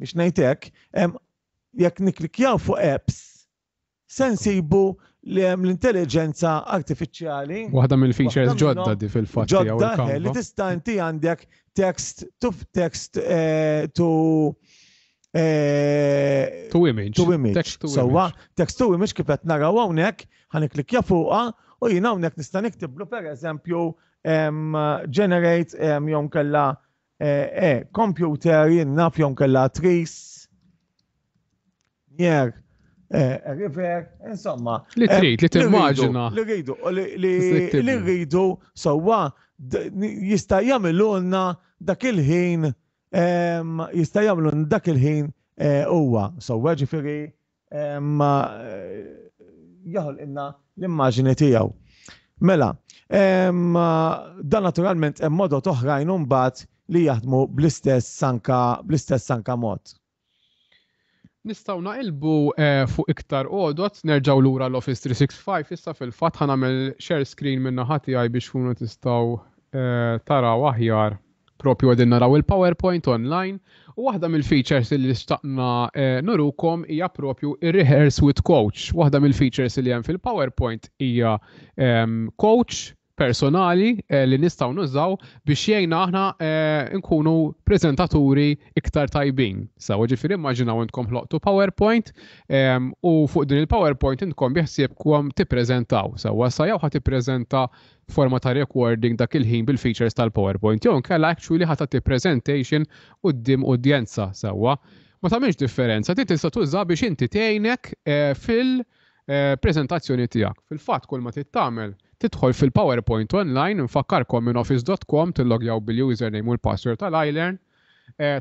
biex ngħidlek jekk niklikjaw fuq apps se nsibu l-intelligenza artifiċjali. Waħda mill-features ġodda di fil-fatt. Ġodda li tista' inti għandek text to text e, to Eh, to image. To image. Sowa, text to uh, image kif qed naraw hawnhekk, ħaniklikja fuqha u jien hawnhekk nista' niktiblu pereżempju uh, generate jew kellha eh, eh, computer jien naf jew kellha tris. Jer, river, insomma. Li trid, li timmaġina. Li rridu, li rridu, sowa uh, jista' jagħmilulna dak il-ħin jista' jagħmlu dak il-ħin eh, huwa. So ġifieri eh, jaħol inna l-immaġini tiegħu. Mela, dan naturalment hemm modot oħrajn imbagħad li jaħdmu bl-istess sanka bl-istess sanka mod. Nistaw naqilbu eh, fuq iktar odot, nerġaw lura l-Office 365, issa fil-fat ħanamel share screen minna ħati għaj biex kunu tistaw taraw aħjar propju għedin naraw il-PowerPoint online u waħda mill-features li staqna eh, nurukom hija propju il-rehearse with coach. Waħda mill-features li hemm fil-PowerPoint hija eh, coach personali eh, li nistaw nużaw biex jgħina aħna eh, nkunu prezentaturi iktar tajbin. Sawa ġifiri immaġinaw intkom ħloqtu PowerPoint u fuq din il-PowerPoint intkom biħsiebkom tippreżentaw. Sawa sajaw ħat tippreżenta forma ta' recording dak il-ħin bil-features tal-PowerPoint. Jon kella actually ħata ti presentation u d-dim udjenza sawa. Ma tamiex differenza, ti tista' tuża biex inti tgħinek eh, fil- prezentazzjoni tiegħek. Fil-fatt kull ma tittamel Tidħol fil-PowerPoint online, nfakkarkom minn office.com tillogjaw bil-username u l-password tal-iLearn,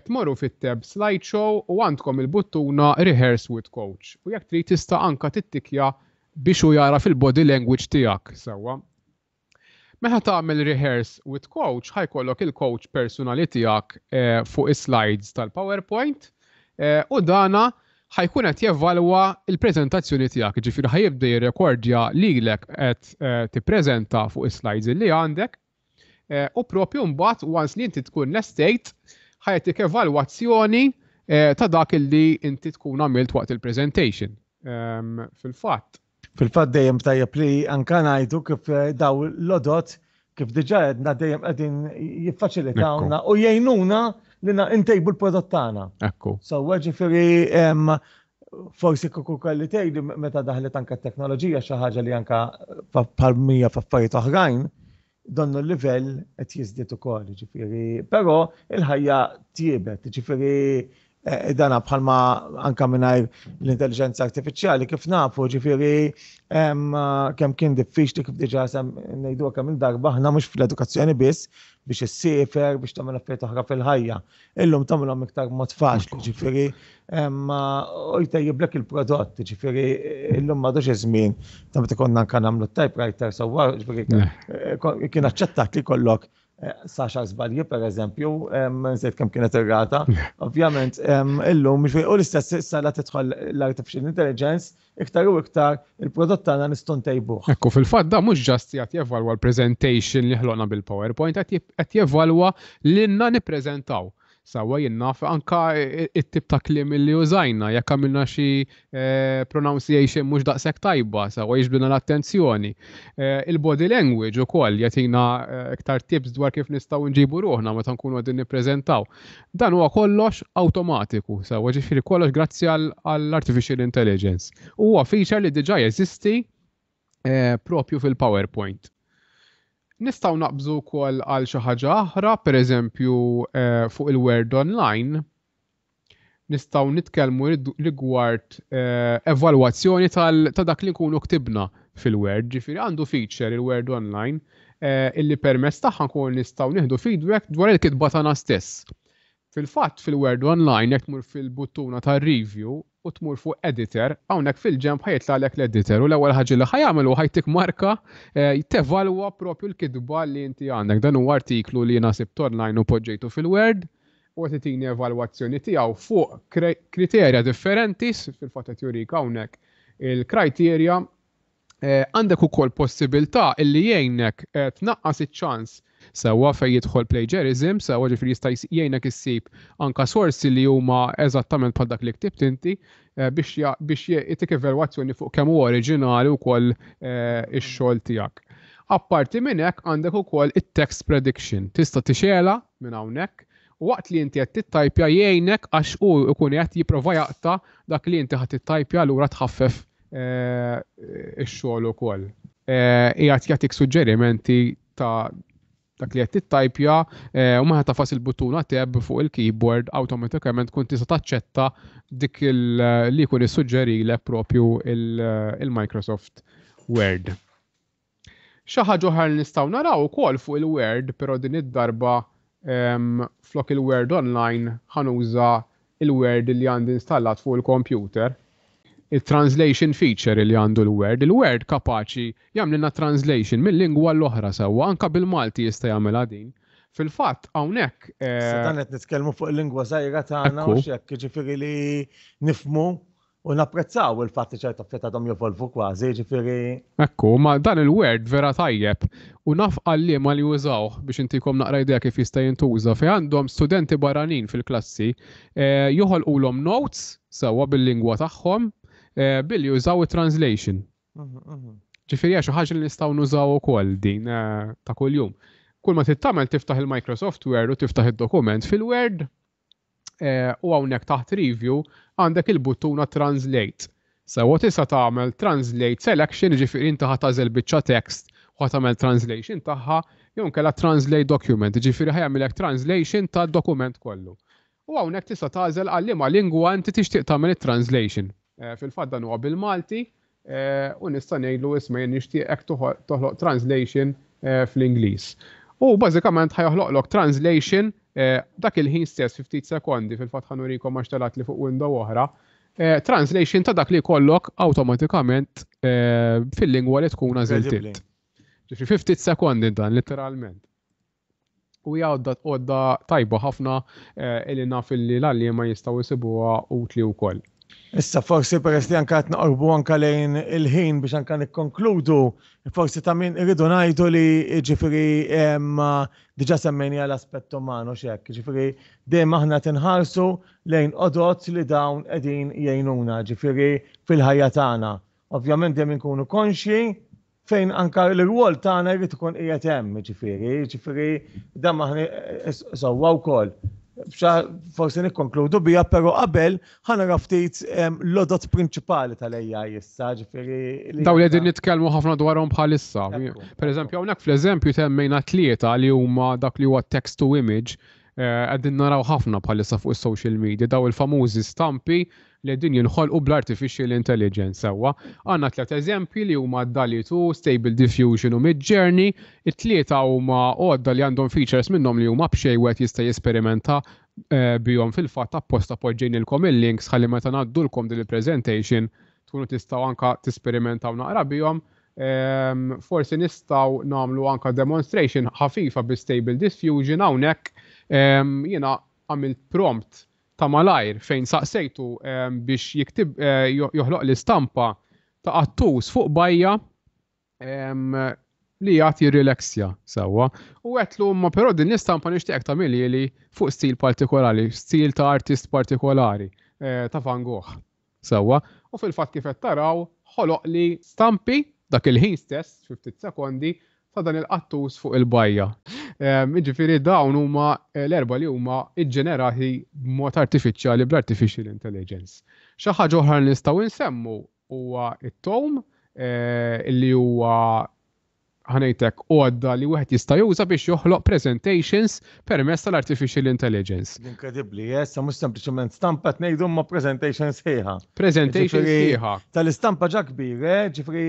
tmorru fit-tab slideshow u għandkom il-buttuna rehearse with coach. U jekk trid tista' anka tittikja biex u jara fil-body language tiegħek sewwa. Meta tagħmel rehearse with coach ħajkollok il-coach personali tiegħek e, fuq is-slides tal-PowerPoint e, u dana ħajkun qed jevalwa il-preżentazzjoni tiegħek, ġifieri ħajibda jirrekordja lilek qed eh, tippreżenta fuq is-slides li għandek eh, u propju mbagħad once li inti tkun l-estate ħajtik evalwazzjoni eh, ta' dak li inti tkun għamilt waqt il-presentation. Ehm, fil-fatt. Fil-fatt dejjem tajjeb li anka ngħidu kif daw l-odot kif diġa għedna dejjem għedin jiffaċilitawna u jgħinuna l-na intejbu l-prodott tagħna. Ekku. So, ġifieri forsi kuku kelli tgħidu meta daħlet anke t-teknoloġija xi ħaġa li anke bħal mija f'affarijiet oħrajn, dan il-livell qed jiżdied ukoll, ġifieri. Però il-ħajja tiebet, ġifieri Eh, dana bħalma anka minnaj l-intelligenza artificiali kif nafu ġifiri kem kien li kif diġa sem nejdu kemm il-darba ħna mux fil-edukazzjoni biss biex s-sifer biex tamil affarijiet oħra fil-ħajja. Illum għam iktar mod faċli ġifiri u jtejjiblek il-prodott ġifiri illum madux iż-żmien tam tikonna anka nagħmlu typewriter sewwa ġifiri kien aċċettat li kollok Eh, Sasha Zbalji, per eżempju, nżed kem kienet irrata, ovvjament, illum mux u l-istess sala tidħol l-artificial intelligence, iktar u iktar il-prodott tagħna nistgħu ntejbuh. Ekku fil-fatt da mhux ġast qed jevalwa l-presentation li ħloqna bil-PowerPoint, qed jevalwa li nna nippreżentaw sawa jenna anka it-tip ta' klim li użajna, jekk għamilna xi e, pronunciation mhux daqshekk tajba, sawa jiġbduna l-attenzjoni. E, il-body language ukoll jagħtina e, iktar tips dwar kif nistgħu nġibu ruħna meta nkunu qegħdin nippreżentaw. Dan huwa kollox awtomatiku, sawa ġifiri kollox grazzi għall-artificial intelligence. Huwa feature li diġa' jeżisti propju fil-PowerPoint. Nistaw naqbżu kol għal xi ħaġa oħra, pereżempju eh, fuq il-Word Online, nistaw nitkellmu rigward eh, evalwazzjoni ta' dak li nkunu ktibna fil-Word, ġifiri għandu feature il-Word Online eh, illi permess tagħha nkun nistgħu nieħdu feedback dwar il-kitba stess. Fil-fatt fil-Word Online jek tmur fil-buttuna tar-review u tmur fuq editor, hawnhekk fil-ġemp ħajtlalek l-editor u l-ewwel ħagġi li ħajamlu u ħajtik marka eh, tevalwa propju l-kidba li inti għandek. Dan huwa artiklu li nasib online poġġejtu fil-Word u qed evalwazzjoni tiegħu fuq kriterja differenti fil-fatt qed jurik hawnhekk il-kriterja eh, għandek ukoll possibilità illi jgħinek eh, tnaqqas iċ-ċans Sewa fej jidħol plagiarism, sewa ġifri jista' jgħinak issib anka sorsi li huma eżattament bħal dak li ktibt inti eh, biex jittik evalwazzjoni fuq kemm oriġinali wkoll eh, ix-xogħol tiegħek. Apparti minn hekk għandek ukoll it-text prediction. Tista' tixela minn hawnhekk waqt li inti qed tittajpja jgħinek għax hu jkun qed jipprova jaqta dak li inti ħad tittajpja lura tħaffef eh, ix-xogħol ukoll. Qiegħed jagħtik suġġerimenti ta' dak li qed tajpja eh, u ma tafas il-buttuna tab fuq il-keyboard automatikament kun tista' taċċetta dik eh, li jkun le propju il-Microsoft eh, Word. Xi ħaġa oħra nistgħu naraw ukoll fuq il-Word, però din id-darba ehm, flok il-Word online ħanuża il-Word li għandi installat fuq il kompjuter il-translation feature li għandu l-Word, il-Word kapaċi jamlina translation mill-lingwa l-oħra sewwa anka bil-Malti jista' jagħmilha din. Fil-fatt hawnhekk. Eh, dan qed nitkellmu fuq il-lingwa żgħira tagħna u x'hekk jiġifieri li nifmu u napprezzaw il-fatt li ċerta ftit għadhom jevolvu kważi ġifiri. Ekku, ma dan il-word vera tajjeb u naf għalli ma li jużawh biex inti kom naqra idea kif jista' jintuża Fej għandhom studenti barranin fil-klassi eh, l-om notes sawa bil-lingwa tagħhom Eh, billi użaw translation. Mhm, mhm. Ġifieri għaxu ħaġa li nistgħu nużaw ukoll din eh, ta' kuljum. Kull ma tittamel tiftaħ il-Microsoft Word u tiftaħ id-dokument fil-Word eh, u hawnhekk taħt review għandek il-buttuna translate. Sewa tista' tagħmel translate selection ġifieri inti ħatażel biċċa text u ħatamel translation tagħha jew la translate document, ġifieri ħajamilek translation tad dokument kollu. U hawnhekk tista' tażel għal liema lingwa inti tixtieq tagħmel it-translation. Eh, fil-fatt dan huwa bil-Malti eh, u nista' ngħidlu isma' jien nixtieqek toħloq translation eh, fl-Ingliż. U bażikament ħajoħloqlok translation dak il-ħin stess 50 sekondi fil-fatt ħanurikom għax telat li fuq window oħra. Translation ta' dak li kollok awtomatikament fil-lingwa li tkun għażiltit. Ġifri 50 sekondi dan literalment u hija għodda tajba ħafna illi naf li l-għalli ma jistaw jisibuha utli wkoll. Issa forsi peress li anka qed orbu anka lejn il-ħin biex anka nikkonkludu, forsi ta' min irridu ngħidu li ġifieri diġa semmejni għal aspett umano x'hekk, ġifieri dejjem aħna tinħarsu lejn odot li dawn qegħdin jgħinuna, Ġifri fil-ħajja tagħna. Ovvjament dejjem inkunu konxi fejn anka l-rwol tagħna jrid ikun qiegħed hemm, ġifieri, ġifieri dan maħni sewwa wkoll forse nikkonkludu bija, pero qabel ħana raftit l-odot prinċipali tal-AI issa, ġifiri. Daw li għedin nitkelmu ħafna dwarhom bħalissa. Per eżempju, hawnhekk fl-eżempju temmejna tlieta li huma dak li huwa text to image eh, għedin naraw ħafna bħalissa fuq is-social media, daw il-famużi stampi li din jinħolqu bl-artificial intelligence sewwa. Għandna tliet eżempji li huma Dali tu, Stable Diffusion u Mid-Journey, it-tlieta huma għodda li għandhom features minnhom li huma b'xejn jista' jesperimenta eh, bihom fil-fatt apposta poġġejnilkom il-links ħalli meta ngħaddulkom din il-presentation tkunu tistaw anka tisperimentaw naqra bihom. Ehm, forsi nistaw namlu anka demonstration ħafifa bi Stable Diffusion hawnhekk um, jiena għamilt prompt ta' malajr fejn saqsejtu ehm, biex jiktib eh, joħloq l-istampa ta' attus fuq bajja ehm, li jagħti rileksja sewwa. U għetlu ma però din l-istampa nixtieq ta' li fuq stil partikolari, stil ta' artist partikolari eh, ta' Van Gogh sewwa. U fil-fatt kif qed taraw ħoloq li stampi dak il-ħin stess, 50 sekondi, ta' dan il-qattus fuq il-bajja. Ehm, ġifiri dawn huma eh, l-erba li huma iġġenerati b'mod artificiali bl-artificial intelligence. Xi ħaġa oħra nistgħu nsemmu huwa it-tom eh, li huwa ħanejtek għodda li wieħed jista' juża biex joħloq presentations permezz tal-artificial intelligence. Inkredibbli, sa mhux sempliċement stampa tnejdu ma presentations sieħa. Presentations sieħa. Tal-istampa ġa kbir, ġifri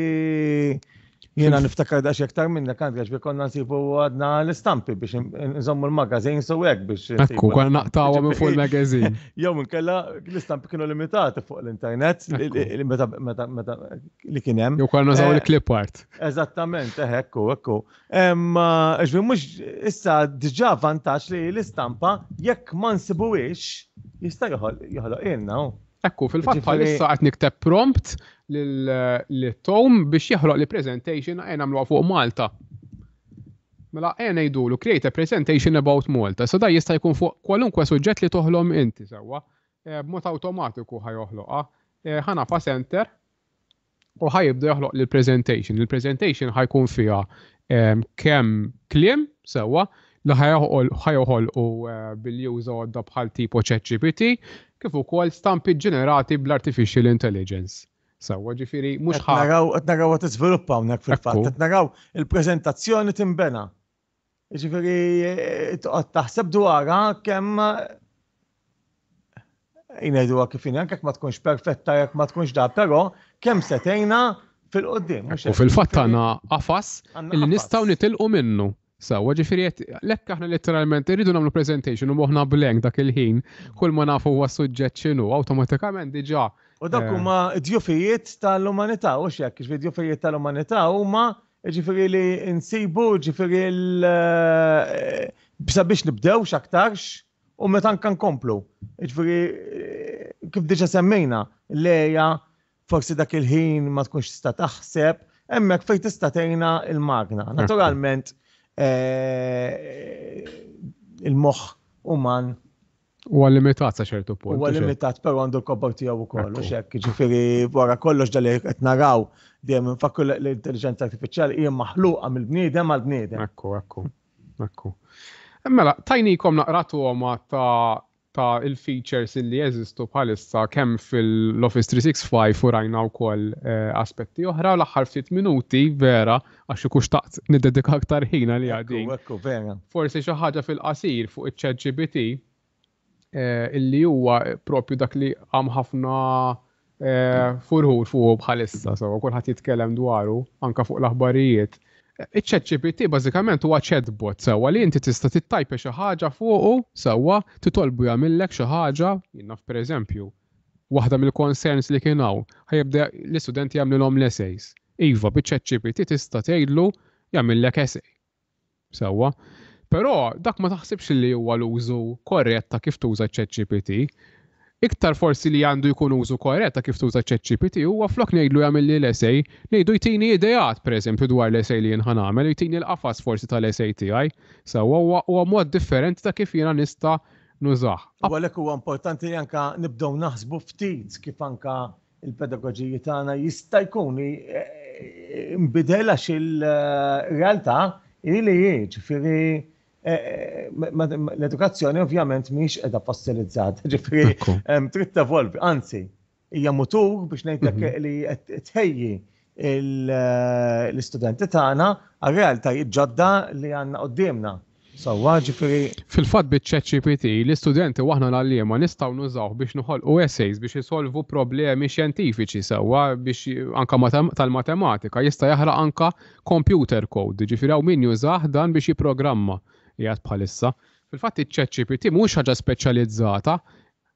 Jena niftakar daċi aktar minna kant għax bi konna nsibu għadna l-istampi biex nżommu l-magazin so għek biex. Ekku, konna naqtaw minn fuq il-magazin. Jow minn kella l-istampi kienu limitati fuq l-internet li kienem. Jow konna nżaw eh, l-clip art. Eżattament, eh, ekku, ekku. Emma, ġbi mux issa diġa vantax li l-istampa jekk ma nsibu jista' joħloq jenna. Ekku, fil-fatt issa għat nikteb prompt l-Tom biex jħroq li presentation għajna għamlu fuq Malta. Mela għen għidulu, create a presentation about Malta. So da jista jkun fuq kwalunkwe suġġett li toħlom inti sewa, eh, b'mod automatiku ħajoħloqa. Ah. Eh, ħana fa center u jibdu joħloq li presentation Il-presentation ħajkun fija kem klim sewa, li uħol u bil-juża għodda bħal tipo ChatGPT, kif ukoll stampi ġenerati bl-artificial intelligence. Sawa ġifiri, mux ħa. Naraw, naraw għat t-sviluppa unnek fil-fat, naraw il-prezentazzjoni timbena. Ġifiri, taħseb dwarha kemm id eh, kif kifin, anke ma tkunx perfetta, jek ma tkunx da, pero kemm setejna fil-qoddim. U fil fat għana għafas il nistaw nitilqu minnu. Sawa ġifiri, lekk aħna letteralment irridu namlu presentation u moħna blank dak il-ħin, kull ma nafu huwa suġġett xinu, automatikament diġa' U dak eh. huma djufijiet tal-umanità, u x'jekk kif djufijiet tal-umanità huma ġifiri li nsibu ġifieri eh, sabiex nibdew x'aktarx u meta nkan komplu. Ġifiri eh, kif diġa semmejna leja forsi dak il-ħin ma tkunx tista' taħseb, hemmhekk fejn tista' tgħinha il-magna. Naturalment il-moħħ uman U għal-limitat sa ċertu punt. U għal-limitat, pero għandu l-kobbor tijaw u kollu, xek, ġifiri, għara kollox dal qed naraw, dejjem nfakku l-intelligenza artificiali hija maħluqa mill-bniedem għal-bniedem. Ekku, ekku, ekku. E mela, kom naqratu għoma ta' ta' il-features li jeżistu bħalissa kemm fil-Office 365 u rajna wkoll eh, aspetti oħra l-aħħar ftit minuti vera għax ikux taqt niddedika aktar ħina li għadin. Forsi xi ħaġa fil-qasir fuq iċ-ChatGPT Eh, illi huwa propju dak li għam ħafna eh, furħur fuq bħalissa, so kulħadd jitkellem dwaru anka fuq l-aħbarijiet. Iċ-ChatGPT bażikament huwa chatbot sewa li inti tista' tittajpa xi ħaġa fuqu sewwa titolbu jagħmillek xi ħaġa jinnaf pereżempju. Waħda mill-concerns li kien hawn ħajibda l-istudenti jagħmlilhom l-essays. Iva biċ tista' tgħidlu jagħmillek essay. Sewwa. Però dak ma taħsibx li huwa l-użu korrett ta' kif tuża ChatGPT. Iktar forsi li għandu jkun użu korrett ta' kif tuża ChatGPT huwa flok ngħidlu jagħmel li l-essej, ngħidu jtini ideat pereżempju dwar l-essej li jinħan għamel, jtini l-qafas forsi tal-essej tiegħi, sewwa huwa mod differenti ta' kif jiena nista' nużah. Għalek huwa importanti li anka nibdew naħsbu ftit kif anka il pedagoġiji tagħna jista' jkun imbidel e, e, għax il-realtà e, ili jieġ, firri Eh, eh, l-edukazzjoni ovvjament miex edha fossilizzata, Ġifri trid tevolvi, anzi, hija mutur biex ngħidlek mhm. li tħejji eh, l-istudenti tagħna għal-realtajiet ġodda li għandna qoddimna. Sawa ġifiri. Fil-fat bitċet GPT, l-istudenti waħna l għalliema nistaw nużaw biex nuħol u essays biex jisolvu problemi xjentifiċi sawa biex anka tal-matematika jista jaħra anka computer code ġifiri għaw min dan biex jiprogramma jgħat bħalissa. Fil-fatt iċ mux ħagġa mhux ħaġa speċjalizzata,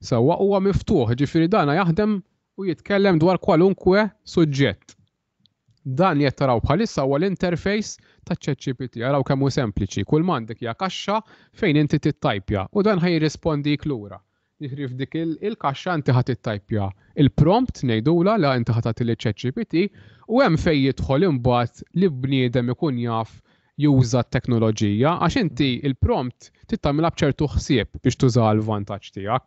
sewwa huwa miftuħ, ġifieri dana jaħdem u jitkellem dwar kwalunkwe suġġett. Dan jettaraw bħalissa huwa l-interface ta' ChatGPT, jaraw kemm hu sempliċi, kull mandek hija kaxxa fejn inti tittajpja u dan ħaj jirrispondik lura. Jiġri f'dik il-kaxxa inti ħat tittajpja il-prompt ngħidula la inti ħat il u hemm fejn jidħol imbagħad li bniedem ikun jaf juża t-teknoloġija għax inti il-prompt tittamila bċertu ħsieb biex tuża l-vantaġġ tiegħek.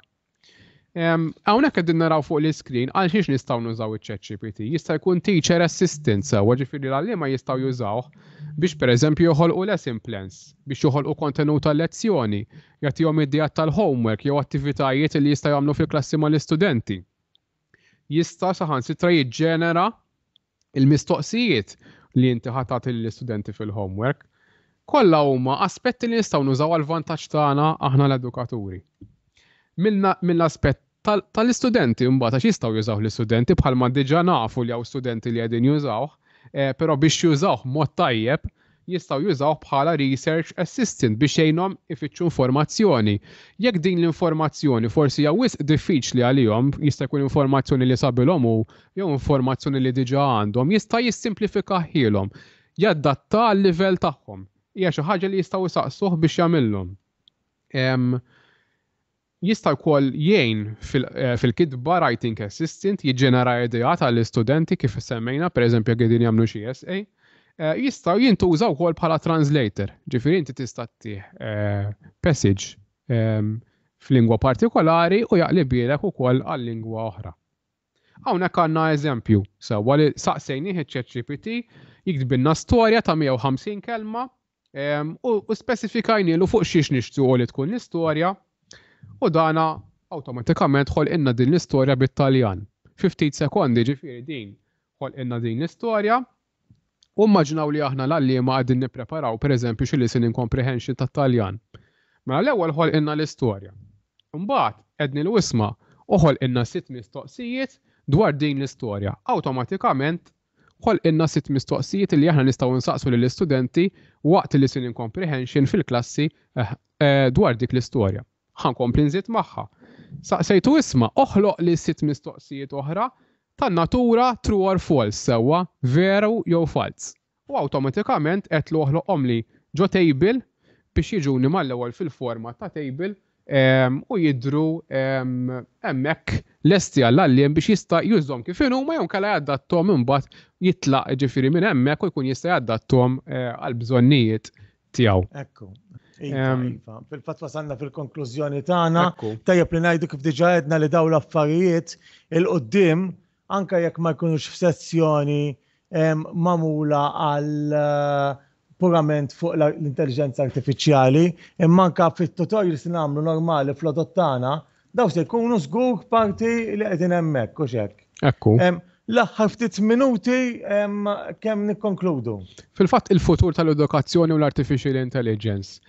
Hawnhekk qegħdin naraw fuq l-iskrin għal xiex nistgħu nużaw iċ-ChatGPT. Jista' jkun teacher assistant sewa l għallima jistgħu jużawh biex pereżempju joħolqu lesson plans, biex joħolqu kontenut tal-lezzjoni, jagħtihom id-dijat tal-homework jew attivitajiet li jista' jagħmlu fil-klassi mal-istudenti. Jista' saħansitra jiġġenera il-mistoqsijiet li inti ħatat l-studenti fil-homework, kollha huma aspetti li nistaw nużaw għal vantaġġ tagħna aħna l-edukaturi. Mill-aspett tal-istudenti mbagħad għax jistgħu jużaw l-istudenti bħalma diġà nafu li hawn studenti li qegħdin jużawh, eh, però biex jużawh mod tajjeb jistaw jużaw bħala research assistant biex jgħinhom ifittxu informazzjoni. Jekk din l-informazzjoni forsi hija wisq diffiċli għalihom, jista' jkun informazzjoni li sabilhom u jew informazzjoni li diġa' għandhom, jista' jissimplifika ħilom, jaddatta għal livell tagħhom. Hija xi ħaġa li jistgħu jisaqsuh biex jagħmilhom. Jista' wkoll jgħin eh, fil-kitba writing assistant jiġġenera idea tal-istudenti kif semmejna, pereżempju qegħdin jagħmlu xi essay Eh, jistaw jintużaw kol bħala translator. Ġifiri inti tista' tih eh, passage ehm, f'lingwa partikolari u jaqlibilek ukoll għal-lingwa oħra. Hawnhekk għandna eżempju, sewwa li saqsejni ħeċċeċ jikdbilna storja ta' 150 kelma ehm, u l-u fuq xiex u li tkun l-istorja u dana automatikament xol inna din l-istorja bit-Taljan. 50 sekondi ġifiri din xol inna din l-istorja U li aħna l-għalli ma għadin nipreparaw, per eżempju, xilli sin incomprehension ta' taljan. Mela l-ewel ħol inna l-istoria. Umbaħt, edni l-wisma, uħol inna sitt mistoqsijiet dwar din l-istoria. Automatikament, ħol inna sitt mistoqsijiet li aħna nistaw nsaqsu l-istudenti waqt li sin incomprehension fil-klassi eh, eh, dwar dik l-istoria. ħankompli nżid maħħa. Saqsejtu isma, oħloq li sitt mistoqsijiet oħra tan-natura true or false sewwa veru jew false. U awtomatikament qed loħlo omli ġo table biex jiġuni mal-ewwel fil-forma ta' table ehm, u jidru ehm, hemmhekk lesti għall-għalliem biex jista' jużhom kif ma jew kalla jgħaddattom imbagħad jitlaq ġifieri minn hemmhekk u jkun jista' jgħaddattom eh, għall-bżonnijiet tiegħu. Ekku. Iva, ehm, iva. Fil-fatt wasalna fil-konklużjoni tagħna tajjeb li ngħidu kif diġà għedna li dawn l-affarijiet il-qudiem anka jekk ma jkunux f'sessjoni mamula għal eh, purament fuq l-intelligenza artificiali, imma anka fit-tutorials nagħmlu normali fl adottana daw se jkunu żgur parti li qegħdin hemmhekk u xek. Ekku. L-aħħar ftit minuti kemm nikkonkludu. Fil-fatt il-futur tal-edukazzjoni u l-artificial intelligence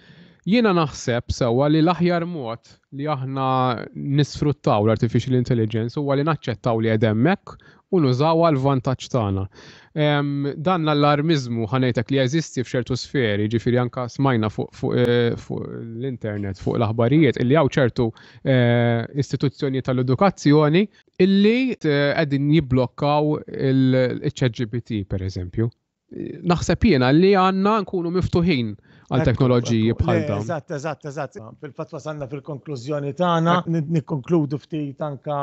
Jiena naħseb sewa li l-aħjar mod li aħna nisfruttaw l-artificial intelligence huwa li naċċettaw li hekk u nużaw l-vantaġġ tagħna. Dan l-allarmizmu ħanejtek li jeżisti f'ċertu sferi, jiġifieri anka smajna eh, fuq l-internet, fuq l-aħbarijiet, illi hawn ċertu eh, istituzzjoni tal-edukazzjoni illi eh, qegħdin jibblokkaw il per eżempju. Naħseb jiena li għandna nkunu miftuħin għal teknoloġiji bħal dan. Eżatt, eżatt, eżatt. Fil-fatt wasalna fil-konklużjoni tagħna, nikkonkludu ftit anke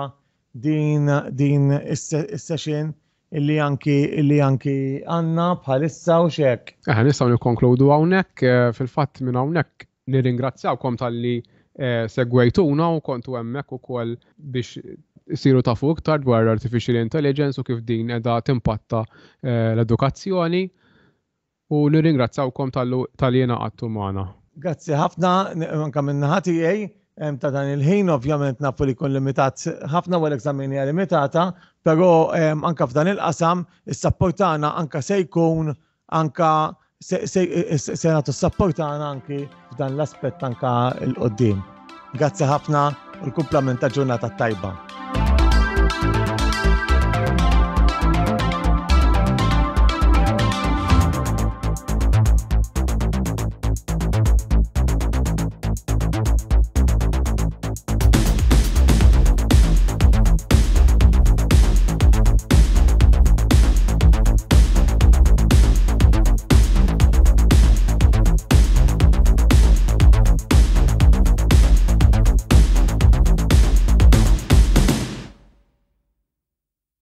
din din is-session illi anki illi anki għandna bħalissa u xek. Eħ, nistgħu nikkonkludu hawnhekk eh, fil-fatt minn hawnhekk nirringrazzjawkom tal-li eh, segwejtuna u kontu hemmhekk ukoll biex siru tafu iktar dwar artificial intelligence u kif din edha timpatta eh, l-edukazzjoni u nirringrazzawkom tal-jena għattu maħna. Grazzi ħafna, manka minn ħati ta' dan il-ħin ovvjament nafu li kun limitat ħafna u l-ekzamini limitata, pero anka f'dan il-qasam, il-sapportana anka se jkun anka se sapportana anki f'dan l-aspet anka l-qoddim. Grazzi ħafna u l-kumplament ta' ġurnata tajba.